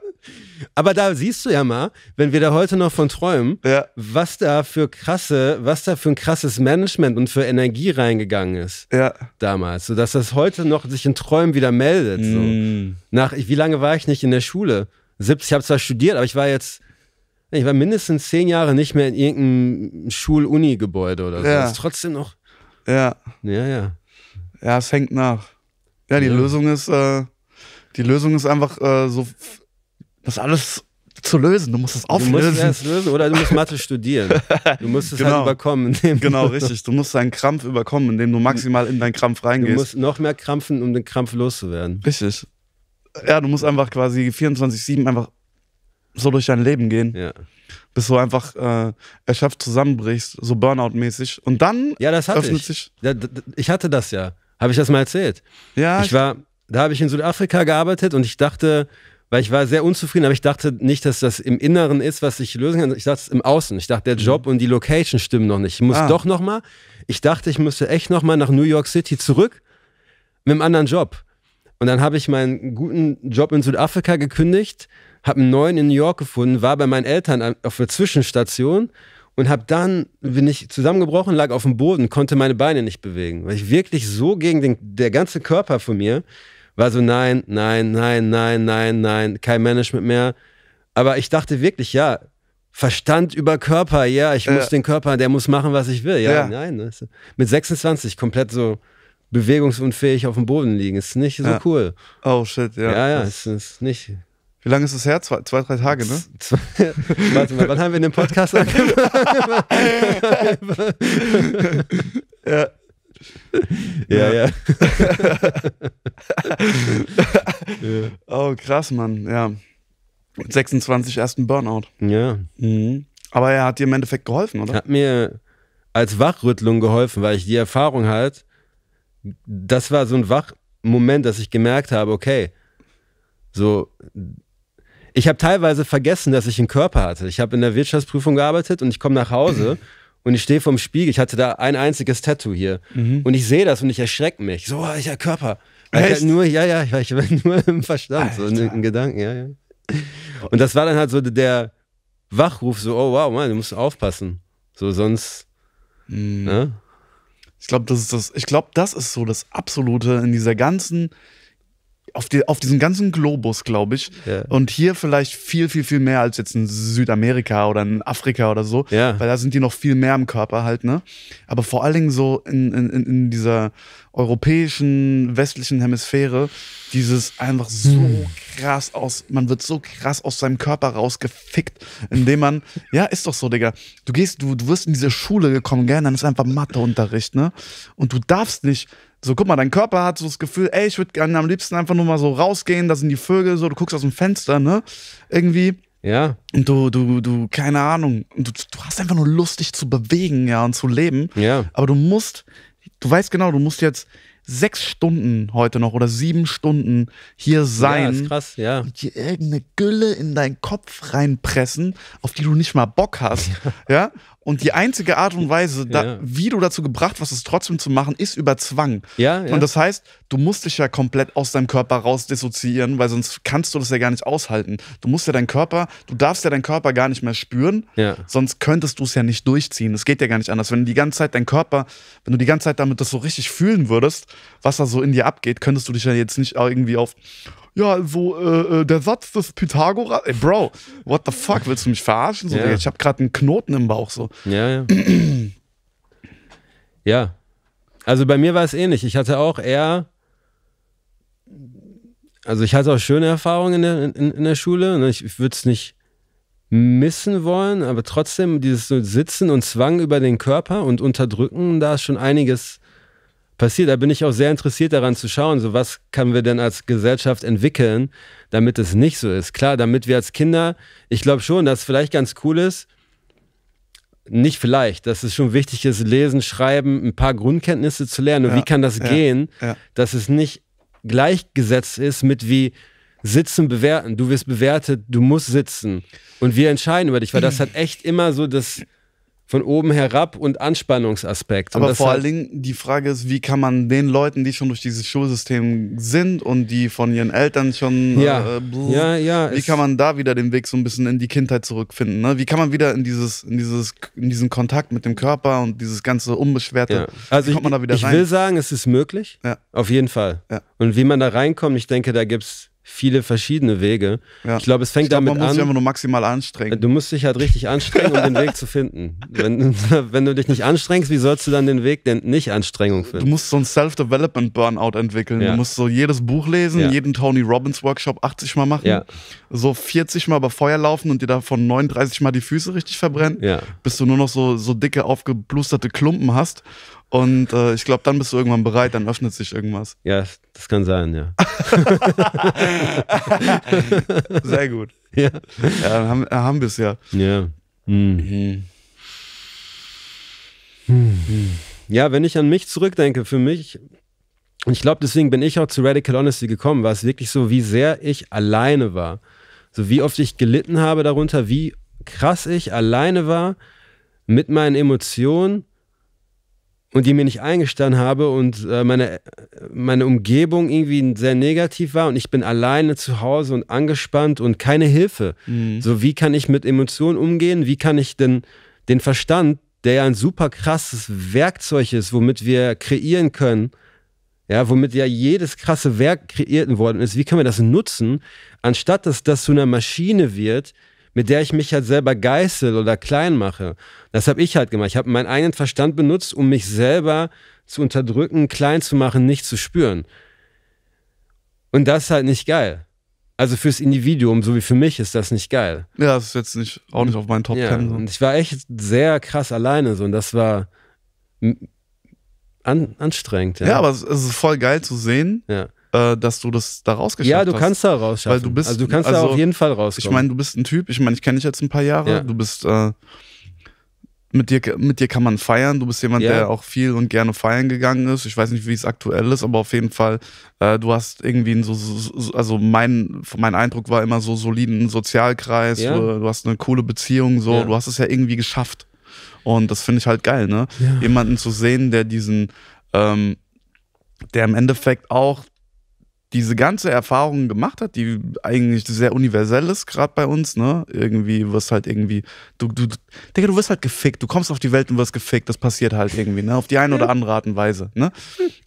Aber da siehst du ja mal, wenn wir da heute noch von träumen, ja. was da für krasse, was da für ein krasses Management und für Energie reingegangen ist. Ja. Damals. dass das heute noch sich in Träumen wieder meldet. Mm. So. Mhm. Nach, wie lange war ich nicht in der Schule? 70, ich habe zwar studiert, aber ich war jetzt, ich war mindestens zehn Jahre nicht mehr in irgendeinem Schul-Uni-Gebäude oder so. Ja. Das ist trotzdem noch. Ja. Ja, ja. Ja, es hängt nach. Ja, die ja. Lösung ist, äh, die Lösung ist einfach äh, so das alles zu lösen. Du musst es auflösen. Du musst es lösen oder du musst Mathe studieren. Du musst es halt genau. halt überkommen. genau, richtig. Du musst deinen Krampf überkommen, indem du maximal in deinen Krampf reingehst. Du musst noch mehr krampfen, um den Krampf loszuwerden. Richtig. Ja, du musst einfach quasi 24-7 einfach so durch dein Leben gehen. Ja. Bis du einfach äh, erschöpft zusammenbrichst, so Burnout-mäßig. Und dann ja, das hatte öffnet ich. sich. Ja, ich hatte das ja. Habe ich das mal erzählt? Ja. Ich war, da habe ich in Südafrika gearbeitet und ich dachte, weil ich war sehr unzufrieden, aber ich dachte nicht, dass das im Inneren ist, was ich lösen kann. Ich dachte es im Außen. Ich dachte, der Job mhm. und die Location stimmen noch nicht. Ich muss ah. doch nochmal. Ich dachte, ich müsste echt nochmal nach New York City zurück mit einem anderen Job. Und dann habe ich meinen guten Job in Südafrika gekündigt, habe einen neuen in New York gefunden, war bei meinen Eltern auf der Zwischenstation und habe dann bin ich zusammengebrochen, lag auf dem Boden, konnte meine Beine nicht bewegen, weil ich wirklich so gegen den der ganze Körper von mir war so, nein, nein, nein, nein, nein, nein, kein Management mehr. Aber ich dachte wirklich, ja, Verstand über Körper, ja, ich ja. muss den Körper, der muss machen, was ich will. Ja, ja. nein. Weißt du, mit 26 komplett so bewegungsunfähig auf dem Boden liegen. Ist nicht so ja. cool. Oh shit, ja. Ja, ja, ist, ist nicht. Wie lange ist es her? Zwei, zwei drei Tage, ne? Warte mal, wann haben wir den Podcast angefangen? ja. ja, ja. ja. Oh, krass, Mann, ja. Mit 26 ersten Burnout. Ja. Mhm. Aber er hat dir im Endeffekt geholfen, oder? Hat mir als Wachrüttlung geholfen, weil ich die Erfahrung halt, das war so ein Wachmoment, dass ich gemerkt habe, okay, so, ich habe teilweise vergessen, dass ich einen Körper hatte. Ich habe in der Wirtschaftsprüfung gearbeitet und ich komme nach Hause und ich stehe vorm Spiegel. Ich hatte da ein einziges Tattoo hier. Mhm. Und ich sehe das und ich erschrecke mich. So, ich ah, habe Körper. Weil ich nur, ja, ja, ich war nur im Verstand, Alter. so in, in Gedanken, ja, ja. Und das war dann halt so der Wachruf, so, oh wow, Mann, du musst aufpassen. So, sonst. Mhm. Ne? Ich glaube, das ist das, ich glaube, das ist so das Absolute in dieser ganzen auf, die, auf diesen ganzen Globus, glaube ich. Ja. Und hier vielleicht viel, viel, viel mehr als jetzt in Südamerika oder in Afrika oder so. Ja. Weil da sind die noch viel mehr im Körper halt, ne? Aber vor allen Dingen so in, in, in dieser europäischen, westlichen Hemisphäre dieses einfach so hm. krass aus, man wird so krass aus seinem Körper rausgefickt, indem man, ja, ist doch so, Digga. Du gehst, du, du wirst in diese Schule gekommen, gell, dann ist einfach Matheunterricht, ne? Und du darfst nicht, so guck mal, dein Körper hat so das Gefühl, ey, ich würde gerne am liebsten einfach nur mal so rausgehen, da sind die Vögel, so, du guckst aus dem Fenster, ne? Irgendwie. Ja. Und du, du, du, keine Ahnung. Du, du hast einfach nur Lust, dich zu bewegen, ja, und zu leben. Ja. Aber du musst du weißt genau, du musst jetzt sechs Stunden heute noch oder sieben Stunden hier sein. Ja, ist krass, ja. Und dir irgendeine Gülle in deinen Kopf reinpressen, auf die du nicht mal Bock hast. ja? Und die einzige Art und Weise, da, ja. wie du dazu gebracht wirst, es trotzdem zu machen, ist über Zwang. Ja, ja. Und das heißt, du musst dich ja komplett aus deinem Körper raus dissoziieren, weil sonst kannst du das ja gar nicht aushalten. Du musst ja deinen Körper, du darfst ja deinen Körper gar nicht mehr spüren, sonst könntest du es ja nicht durchziehen. Es geht ja gar nicht anders. Wenn du die ganze Zeit deinen Körper, wenn du die ganze Zeit damit das so richtig fühlen würdest, was da so in dir abgeht, könntest du dich ja jetzt nicht irgendwie auf ja, so äh, äh, der Satz des Pythagoras. Ey, Bro, what the fuck, willst du mich verarschen? So, ja. Ich habe gerade einen Knoten im Bauch. So. Ja, ja. ja. Also bei mir war es ähnlich. Ich hatte auch eher. Also ich hatte auch schöne Erfahrungen in der, in, in der Schule. Ne? Ich, würde es nicht missen wollen, aber trotzdem dieses so Sitzen und Zwang über den Körper und Unterdrücken, da ist schon einiges passiert. Da bin ich auch sehr interessiert daran zu schauen, so was können wir denn als Gesellschaft entwickeln, damit es nicht so ist. Klar, damit wir als Kinder, ich glaube schon, dass es vielleicht ganz cool ist, nicht vielleicht, dass es schon wichtig ist, lesen, schreiben, ein paar Grundkenntnisse zu lernen. Und ja, wie kann das ja, gehen, ja. dass es nicht gleichgesetzt ist mit wie sitzen, bewerten. Du wirst bewertet, du musst sitzen. Und wir entscheiden über dich, weil das hat echt immer so das von oben herab und Anspannungsaspekt. Aber und vor allen Dingen die Frage ist, wie kann man den Leuten, die schon durch dieses Schulsystem sind und die von ihren Eltern schon, äh, ja. Äh, blub, ja, ja, wie kann man da wieder den Weg so ein bisschen in die Kindheit zurückfinden? Ne? Wie kann man wieder in dieses, in dieses, in diesen Kontakt mit dem Körper und dieses ganze unbeschwerte, ja. also kommt ich, man da wieder ich rein? Ich will sagen, es ist möglich, ja. auf jeden Fall. Ja. Und wie man da reinkommt, ich denke, da gibt's viele verschiedene Wege. Ja. Ich glaube, es fängt glaub, damit an. Man muss sich einfach nur maximal anstrengen. Du musst dich halt richtig anstrengen, um den Weg zu finden. Wenn, wenn du dich nicht anstrengst, wie sollst du dann den Weg denn Nicht-Anstrengung finden? Du musst so ein Self-Development-Burnout entwickeln. Ja. Du musst so jedes Buch lesen, ja. jeden Tony Robbins-Workshop 80 Mal machen, so 40 Mal über Feuer laufen und dir davon 39 Mal die Füße richtig verbrennen, bis du nur noch so, so dicke, aufgeblusterte Klumpen hast und äh, ich glaube, dann bist du irgendwann bereit, dann öffnet sich irgendwas. Ja, das kann sein, ja. Sehr gut. Ja, ja haben, haben wir es ja. Ja. Hm. Mhm. Mhm. Ja, wenn ich an mich zurückdenke, für mich, und ich glaube, deswegen bin ich auch zu Radical Honesty gekommen, war es wirklich so, wie sehr ich alleine war. So wie oft ich gelitten habe darunter, wie krass ich alleine war mit meinen Emotionen und die mir nicht eingestanden habe und äh, meine, meine Umgebung irgendwie sehr negativ war und ich bin alleine zu Hause und angespannt und keine Hilfe. Mhm. So, wie kann ich mit Emotionen umgehen? Wie kann ich denn den Verstand, der ja ein super krasses Werkzeug ist, womit wir kreieren können, ja, womit ja jedes krasse Werk kreiert worden ist, wie können wir das nutzen, anstatt dass das zu einer Maschine wird, mit der ich mich halt selber geißel oder klein mache. Das habe ich halt gemacht. Ich habe meinen eigenen Verstand benutzt, um mich selber zu unterdrücken, klein zu machen, nicht zu spüren. Und das ist halt nicht geil. Also fürs Individuum, so wie für mich, ist das nicht geil. Ja, das ist jetzt nicht, auch nicht auf meinen Top ja, Ten. So. Und ich war echt sehr krass alleine so und das war an, anstrengend. Ja. ja, aber es ist voll geil zu sehen. Ja äh, dass du das da rausgeschafft hast. Ja, du hast. kannst da rausschaffen. Weil du bist, also du kannst also, da auf jeden Fall rauskommen. Ich meine, du bist ein Typ, ich meine, ich kenne dich jetzt ein paar Jahre, ja. du bist äh, mit dir, mit dir kann man feiern. Du bist jemand, ja. der auch viel und gerne feiern gegangen ist. Ich weiß nicht, wie es aktuell ist, aber auf jeden Fall, äh, du hast irgendwie einen so, so, also mein, mein Eindruck war immer so soliden Sozialkreis, ja. du, du, hast eine coole Beziehung, so, ja. du hast es ja irgendwie geschafft. Und das finde ich halt geil, ne? Jemanden zu sehen, der diesen, ähm, der im Endeffekt auch diese ganze Erfahrung gemacht hat, die eigentlich sehr universell ist, gerade bei uns, ne? Irgendwie wirst halt irgendwie, du, du, Digga, du wirst halt gefickt, du kommst auf die Welt und wirst gefickt, das passiert halt irgendwie, ne? Auf die eine oder andere Art und Weise, ne?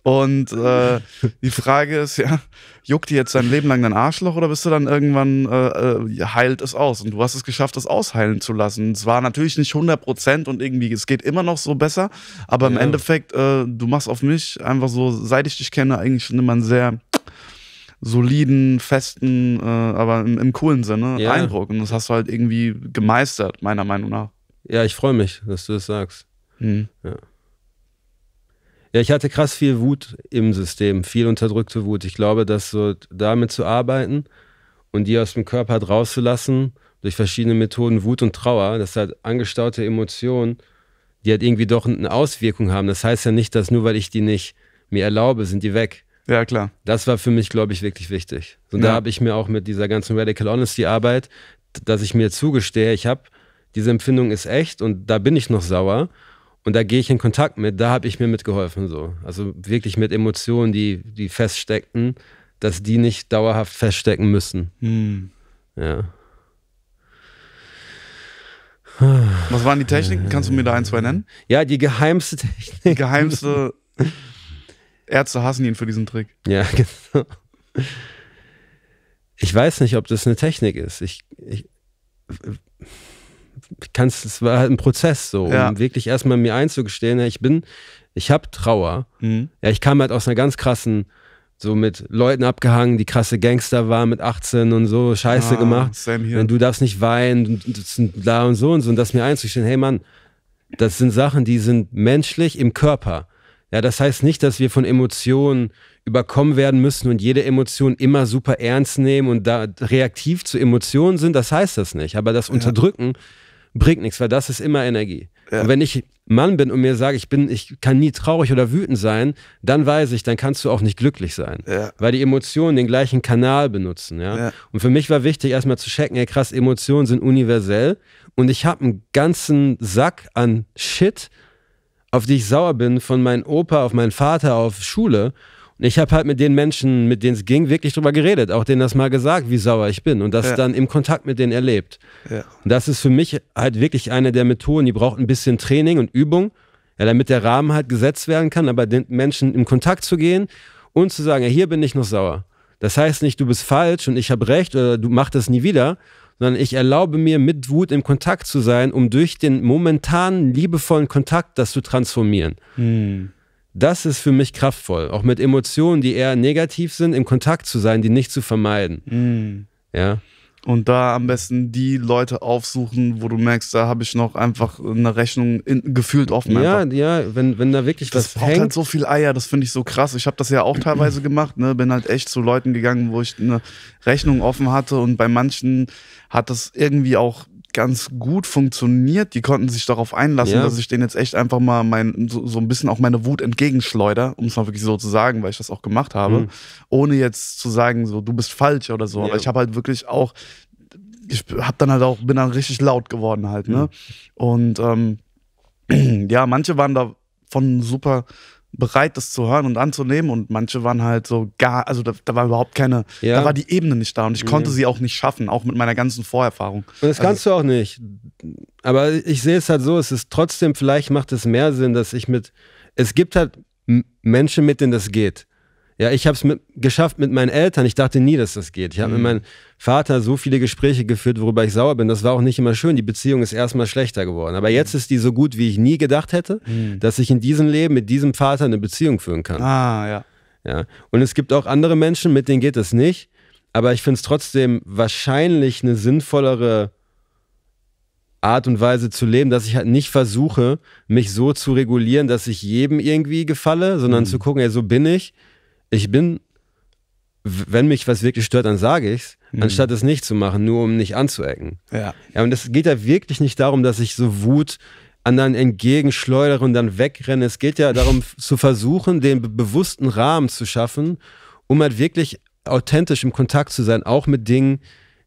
Und äh, die Frage ist, ja, juckt dir jetzt dein Leben lang dein Arschloch oder bist du dann irgendwann, äh, äh, heilt es aus? Und du hast es geschafft, es ausheilen zu lassen. Es war natürlich nicht 100 Prozent und irgendwie, es geht immer noch so besser, aber im ja. Endeffekt, äh, du machst auf mich einfach so, seit ich dich kenne, eigentlich schon immer ein sehr, soliden, festen, äh, aber im, im, coolen Sinne ja. Eindruck. Und das hast du halt irgendwie gemeistert, meiner Meinung nach. Ja, ich freue mich, dass du das sagst. Mhm. Ja. ja, ich hatte krass viel Wut im System, viel unterdrückte Wut. Ich glaube, dass so damit zu arbeiten und die aus dem Körper halt rauszulassen, durch verschiedene Methoden Wut und Trauer, das halt angestaute Emotionen, die halt irgendwie doch eine Auswirkung haben. Das heißt ja nicht, dass nur weil ich die nicht mir erlaube, sind die weg. Ja, klar. Das war für mich, glaube ich, wirklich wichtig. Und ja. da habe ich mir auch mit dieser ganzen Radical Honesty Arbeit, dass ich mir zugestehe, ich habe, diese Empfindung ist echt und da bin ich noch sauer und da gehe ich in Kontakt mit, da habe ich mir mitgeholfen so. Also wirklich mit Emotionen, die, die feststeckten, dass die nicht dauerhaft feststecken müssen. Hm. Ja. Was waren die Techniken? Kannst du mir da ein, zwei nennen? Ja, die geheimste Technik. Die geheimste Ärzte hassen ihn für diesen Trick. Ja, genau. Ich weiß nicht, ob das eine Technik ist. Ich, ich kannst, es war halt ein Prozess so, um ja. wirklich erstmal mir einzugestehen, ich bin, ich habe Trauer. Mhm. Ja, ich kam halt aus einer ganz krassen, so mit Leuten abgehangen, die krasse Gangster waren mit 18 und so, Scheiße ah, gemacht. Same Du darfst nicht weinen, da und so und so. Und das mir einzugestehen, hey Mann, das sind Sachen, die sind menschlich im Körper. Ja, das heißt nicht, dass wir von Emotionen überkommen werden müssen und jede Emotion immer super ernst nehmen und da reaktiv zu Emotionen sind. Das heißt das nicht. Aber das Unterdrücken ja. bringt nichts, weil das ist immer Energie. Ja. Und wenn ich Mann bin und mir sage, ich bin, ich kann nie traurig oder wütend sein, dann weiß ich, dann kannst du auch nicht glücklich sein. Ja. Weil die Emotionen den gleichen Kanal benutzen. Ja? ja? Und für mich war wichtig, erstmal zu checken, ey krass, Emotionen sind universell und ich habe einen ganzen Sack an Shit auf die ich sauer bin, von meinem Opa, auf meinen Vater, auf Schule. Und ich habe halt mit den Menschen, mit denen es ging, wirklich drüber geredet, auch denen das mal gesagt, wie sauer ich bin und das ja. dann im Kontakt mit denen erlebt. Ja. Und das ist für mich halt wirklich eine der Methoden, die braucht ein bisschen Training und Übung, ja, damit der Rahmen halt gesetzt werden kann, aber den Menschen im Kontakt zu gehen und zu sagen, ja, hier bin ich noch sauer. Das heißt nicht, du bist falsch und ich habe recht oder du machst das nie wieder, sondern ich erlaube mir, mit Wut im Kontakt zu sein, um durch den momentanen liebevollen Kontakt das zu transformieren. Mhm. Das ist für mich kraftvoll, auch mit Emotionen, die eher negativ sind, im Kontakt zu sein, die nicht zu vermeiden. Mhm. Ja. Und da am besten die Leute aufsuchen, wo du merkst, da habe ich noch einfach eine Rechnung in, gefühlt offen. Ja, einfach. ja, wenn, wenn da wirklich das was braucht halt hängt. halt so viel Eier, das finde ich so krass. Ich habe das ja auch teilweise gemacht, ne? bin halt echt zu Leuten gegangen, wo ich eine Rechnung offen hatte und bei manchen hat das irgendwie auch ganz gut funktioniert. Die konnten sich darauf einlassen, ja. dass ich denen jetzt echt einfach mal mein, so, so ein bisschen auch meine Wut entgegenschleuder, um es mal wirklich so zu sagen, weil ich das auch gemacht habe, mhm. ohne jetzt zu sagen, so du bist falsch oder so. Ja. Aber ich habe halt wirklich auch, ich habe dann halt auch, bin dann richtig laut geworden halt, ne? Mhm. Und ähm, ja, manche waren da von super bereit, das zu hören und anzunehmen. Und manche waren halt so gar, also da, da war überhaupt keine, ja. da war die Ebene nicht da und ich mhm. konnte sie auch nicht schaffen, auch mit meiner ganzen Vorerfahrung. Und das also, kannst du auch nicht. Aber ich sehe es halt so, es ist trotzdem, vielleicht macht es mehr Sinn, dass ich mit, es gibt halt Menschen, mit denen das geht. Ja, ich habe es geschafft mit meinen Eltern. Ich dachte nie, dass das geht. Ich habe mhm. mit meinem Vater so viele Gespräche geführt, worüber ich sauer bin. Das war auch nicht immer schön. Die Beziehung ist erstmal schlechter geworden. Aber jetzt mhm. ist die so gut, wie ich nie gedacht hätte, mhm. dass ich in diesem Leben mit diesem Vater eine Beziehung führen kann. Ah, ja. ja. Und es gibt auch andere Menschen, mit denen geht das nicht. Aber ich finde es trotzdem wahrscheinlich eine sinnvollere Art und Weise zu leben, dass ich halt nicht versuche, mich so zu regulieren, dass ich jedem irgendwie gefalle, sondern mhm. zu gucken, ey, so bin ich ich bin, wenn mich was wirklich stört, dann sage ich's, mhm. anstatt es nicht zu machen, nur um nicht anzuecken. Ja. ja. Und es geht ja wirklich nicht darum, dass ich so Wut anderen entgegenschleudere und dann wegrenne. Es geht ja darum, zu versuchen, den bewussten Rahmen zu schaffen, um halt wirklich authentisch im Kontakt zu sein, auch mit Dingen,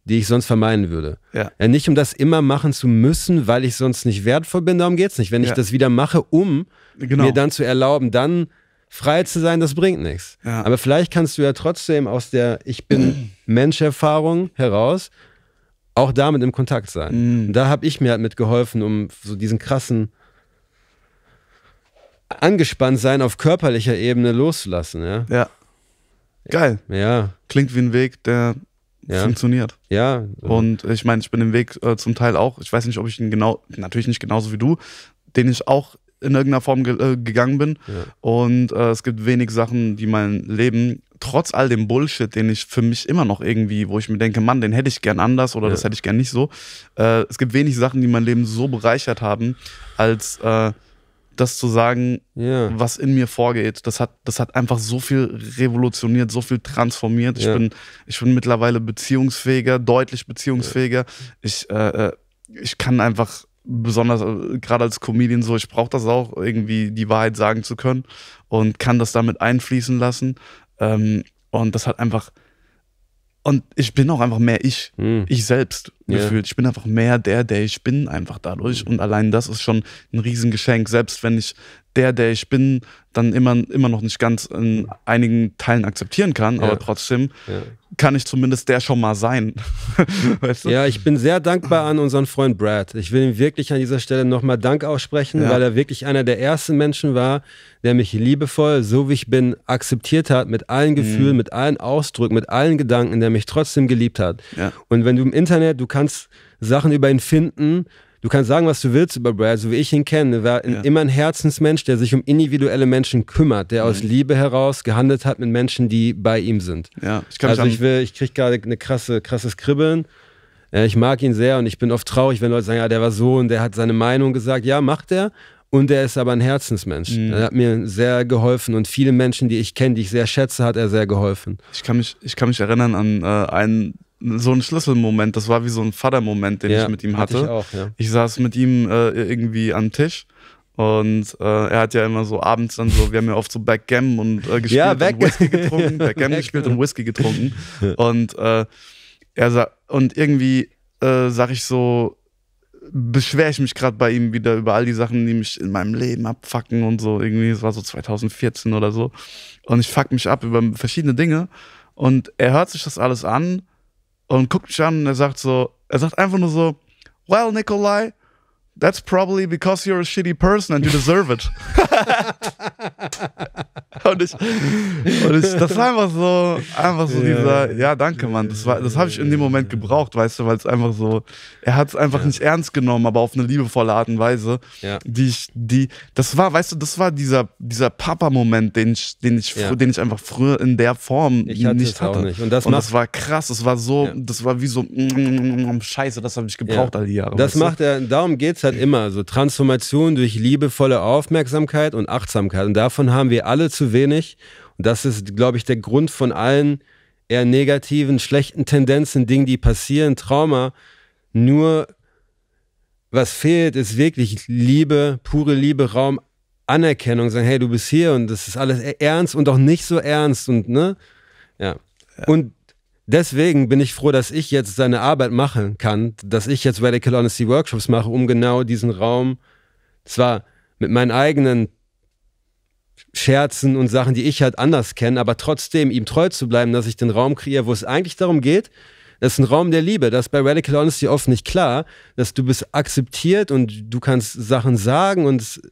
die ich sonst vermeiden würde. Ja. ja. nicht um das immer machen zu müssen, weil ich sonst nicht wertvoll bin, darum geht es nicht. Wenn ja. ich das wieder mache, um genau. mir dann zu erlauben, dann frei zu sein, das bringt nichts. Ja. Aber vielleicht kannst du ja trotzdem aus der Ich bin Mensch-Erfahrung heraus auch damit im Kontakt sein. Mhm. da habe ich mir halt mitgeholfen, um so diesen krassen angespannt sein auf körperlicher Ebene loszulassen. Ja. ja. Geil. Ja. Klingt wie ein Weg, der ja. funktioniert. Ja. Und ich meine, ich bin im Weg äh, zum Teil auch, ich weiß nicht, ob ich ihn genau, natürlich nicht genauso wie du, den ich auch in irgendeiner Form ge äh, gegangen bin. Ja. Und äh, es gibt wenig Sachen, die mein Leben, trotz all dem Bullshit, den ich für mich immer noch irgendwie, wo ich mir denke, Mann, den hätte ich gern anders oder ja. das hätte ich gern nicht so. Äh, es gibt wenig Sachen, die mein Leben so bereichert haben, als äh, das zu sagen, yeah. was in mir vorgeht, das hat, das hat einfach so viel revolutioniert, so viel transformiert. Yeah. Ich, bin, ich bin mittlerweile beziehungsfähiger, deutlich beziehungsfähiger. Yeah. Ich, äh, äh, ich kann einfach besonders äh, gerade als Comedian so, ich brauche das auch, irgendwie die Wahrheit sagen zu können und kann das damit einfließen lassen. Ähm, und das hat einfach. Und ich bin auch einfach mehr ich, hm. ich selbst yeah. gefühlt. Ich bin einfach mehr der, der ich bin, einfach dadurch. Hm. Und allein das ist schon ein Riesengeschenk, selbst wenn ich der, der ich bin, dann immer, immer noch nicht ganz in einigen Teilen akzeptieren kann, ja. aber trotzdem ja. kann ich zumindest der schon mal sein. weißt du? Ja, ich bin sehr dankbar an unseren Freund Brad. Ich will ihm wirklich an dieser Stelle nochmal Dank aussprechen, ja. weil er wirklich einer der ersten Menschen war, der mich liebevoll, so wie ich bin, akzeptiert hat, mit allen Gefühlen, mhm. mit allen Ausdrücken, mit allen Gedanken, der mich trotzdem geliebt hat. Und wenn du im Internet, du kannst Sachen über ihn finden, du kannst sagen, was du willst über Brad, so wie ich ihn kenne, war ja. immer ein Herzensmensch, der sich um individuelle Menschen kümmert, der mhm. aus Liebe heraus gehandelt hat mit Menschen, die bei ihm sind. Ja, ich kann also ich ich kriege gerade eine krasse, krasses Kribbeln. Äh, ich mag ihn sehr und ich bin oft traurig, wenn Leute sagen, ja, der war so und der hat seine Meinung gesagt. Ja, macht er. Und er ist aber ein Herzensmensch. Mhm. Er hat mir sehr geholfen und viele Menschen, die ich kenne, die ich sehr schätze, hat er sehr geholfen. Ich kann mich, ich kann mich erinnern an äh, einen so ein Schlüsselmoment. Das war wie so ein Vatermoment, den ja, ich mit ihm hatte. hatte ich, auch, ja. ich saß mit ihm äh, irgendwie am Tisch und äh, er hat ja immer so abends dann so, wir haben ja oft so Backgammon und äh, gespielt ja, Back und Whisky getrunken, Backgammon gespielt und Whisky getrunken. und äh, er sagt, und irgendwie äh, sag ich so, beschwere ich mich gerade bei ihm wieder über all die Sachen, die mich in meinem Leben abfacken und so. Irgendwie, es war so 2014 oder so. Und ich fuck mich ab über verschiedene Dinge. Und er hört sich das alles an und guckt mich an und er sagt so, er sagt einfach nur so, well, Nikolai, That's probably because you're a shitty person and you deserve it. und ich, und ich, das war einfach so, einfach so yeah. dieser, ja, danke, Mann. Das, das habe ich in dem Moment gebraucht, weißt du, weil es einfach so, er hat es einfach ja. nicht ernst genommen, aber auf eine liebevolle Art und Weise, ja. die ich, die, das war, weißt du, das war dieser, dieser Papa-Moment, den ich, den ich, ja. den ich einfach früher in der Form ich hatte nicht hatte. Nicht. Und, das, und das war krass, das war so, das war wie so, mm, scheiße, das habe ich gebraucht all die Jahre. Das weißt du? macht er, darum geht's es halt immer so Transformation durch liebevolle Aufmerksamkeit und Achtsamkeit. Und davon haben wir alle zu wenig. Und das ist, glaube ich, der Grund von allen eher negativen, schlechten Tendenzen, Dingen, die passieren, Trauma. Nur was fehlt, ist wirklich Liebe, pure Liebe, Raum, Anerkennung. Sagen, hey, du bist hier und das ist alles e-, ernst und auch nicht so ernst und ne? Ja. ja. Und Deswegen bin ich froh, dass ich jetzt seine Arbeit machen kann, dass ich jetzt Radical Honesty Workshops mache, um genau diesen Raum zwar mit meinen eigenen Scherzen und Sachen, die ich halt anders kenne, aber trotzdem ihm treu zu bleiben, dass ich den Raum kreiere, wo es eigentlich darum geht, das ist ein Raum der Liebe. Das ist bei Radical Honesty oft nicht klar, dass du bist akzeptiert und du kannst Sachen sagen und es,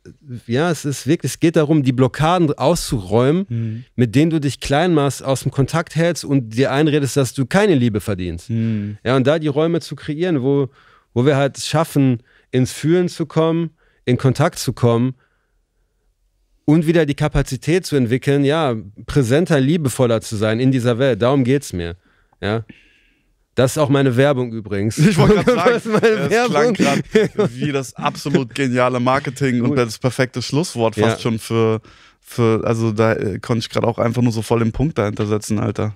ja, es ist wirklich, es geht darum, die Blockaden auszuräumen, mhm. mit denen du dich klein machst, aus dem Kontakt hältst und dir einredest, dass du keine Liebe verdienst. Mhm. Ja, und da die Räume zu kreieren, wo, wo wir halt schaffen, ins Fühlen zu kommen, in Kontakt zu kommen und wieder die Kapazität zu entwickeln, ja, präsenter, liebevoller zu sein in dieser Welt. Darum geht es mir. Ja. Das ist auch meine Werbung übrigens. Ich wollte gerade sagen, das, meine klang gerade wie das absolut geniale Marketing und das perfekte Schlusswort fast ja. schon für, für, also da äh, konnte ich gerade auch einfach nur so voll den Punkt dahinter setzen, Alter.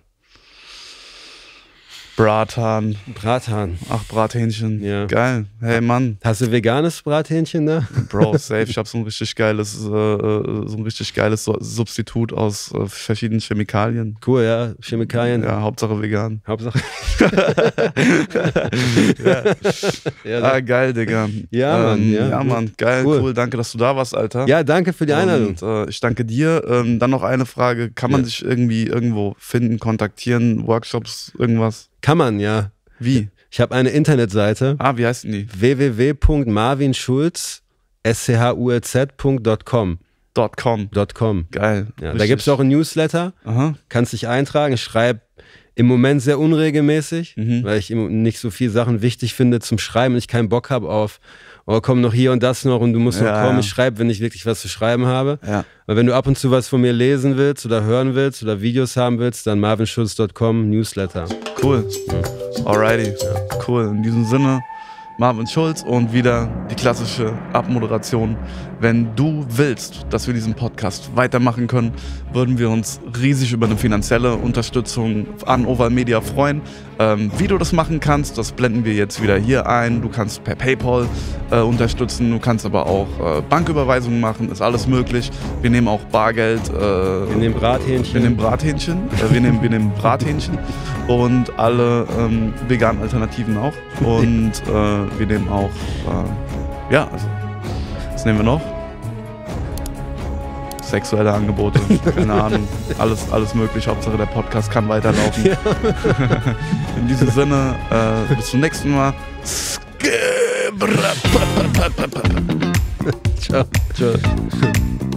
Brathahn. Brathahn. Ach, Brathähnchen. Ja. Geil. Hey, Mann. Hast du veganes Brathähnchen ne? Bro, safe. Ich habe so ein richtig geiles, äh, äh so ein richtig geiles Substitut aus äh, verschiedenen Chemikalien. Cool, ja. Chemikalien. Ja, Hauptsache vegan. Hauptsache. ja. ja. ah, geil, Digga. Ja, Mann. Ähm, ja. ja, Mann. Geil, cool. cool. Danke, dass du da warst, Alter. Ja, danke für die Einladung. Und, äh, ich danke dir. Ähm, dann noch eine Frage. Kann man ja. dich irgendwie irgendwo finden, kontaktieren, Workshops, irgendwas? Kann man, ja. Wie? Ich habe eine Internetseite. Ah, wie heißt denn die? www.marvinschulz.schurz.com. Dot com. Dot com. Geil. Ja, da gibt es auch einen Newsletter. Aha. Kannst dich eintragen. Ich schreibe im Moment sehr unregelmäßig, mhm. weil ich nicht so viele Sachen wichtig finde zum Schreiben und ich keinen Bock habe auf oh komm noch hier und das noch und du musst ja, noch kommen, ich schreibe, wenn ich wirklich was zu schreiben habe. Ja. Aber wenn du ab und zu was von mir lesen willst oder hören willst oder Videos haben willst, dann marvinschulz.com Newsletter. Cool. Ja. Alrighty. Cool. In diesem Sinne, Marvin Schulz und wieder die klassische Abmoderation. Wenn du willst, dass wir diesen Podcast weitermachen können, würden wir uns riesig über eine finanzielle Unterstützung an Oval Media freuen. Ähm, wie du das machen kannst, das blenden wir jetzt wieder hier ein. Du kannst per PayPal äh, unterstützen, du kannst aber auch äh, Banküberweisungen machen, ist alles möglich. Wir nehmen auch Bargeld. Äh, wir nehmen Brathähnchen. Wir nehmen Brathähnchen. Äh, wir, nehmen, wir nehmen Brathähnchen und alle ähm, veganen Alternativen auch. Und äh, wir nehmen auch, äh, ja, also was nehmen wir noch? Sexuelle Angebote, keine Ahnung. Alles, alles möglich. Hauptsache der Podcast kann weiterlaufen. Ja. In diesem Sinne, äh, bis zum nächsten Mal. Ciao. Ciao.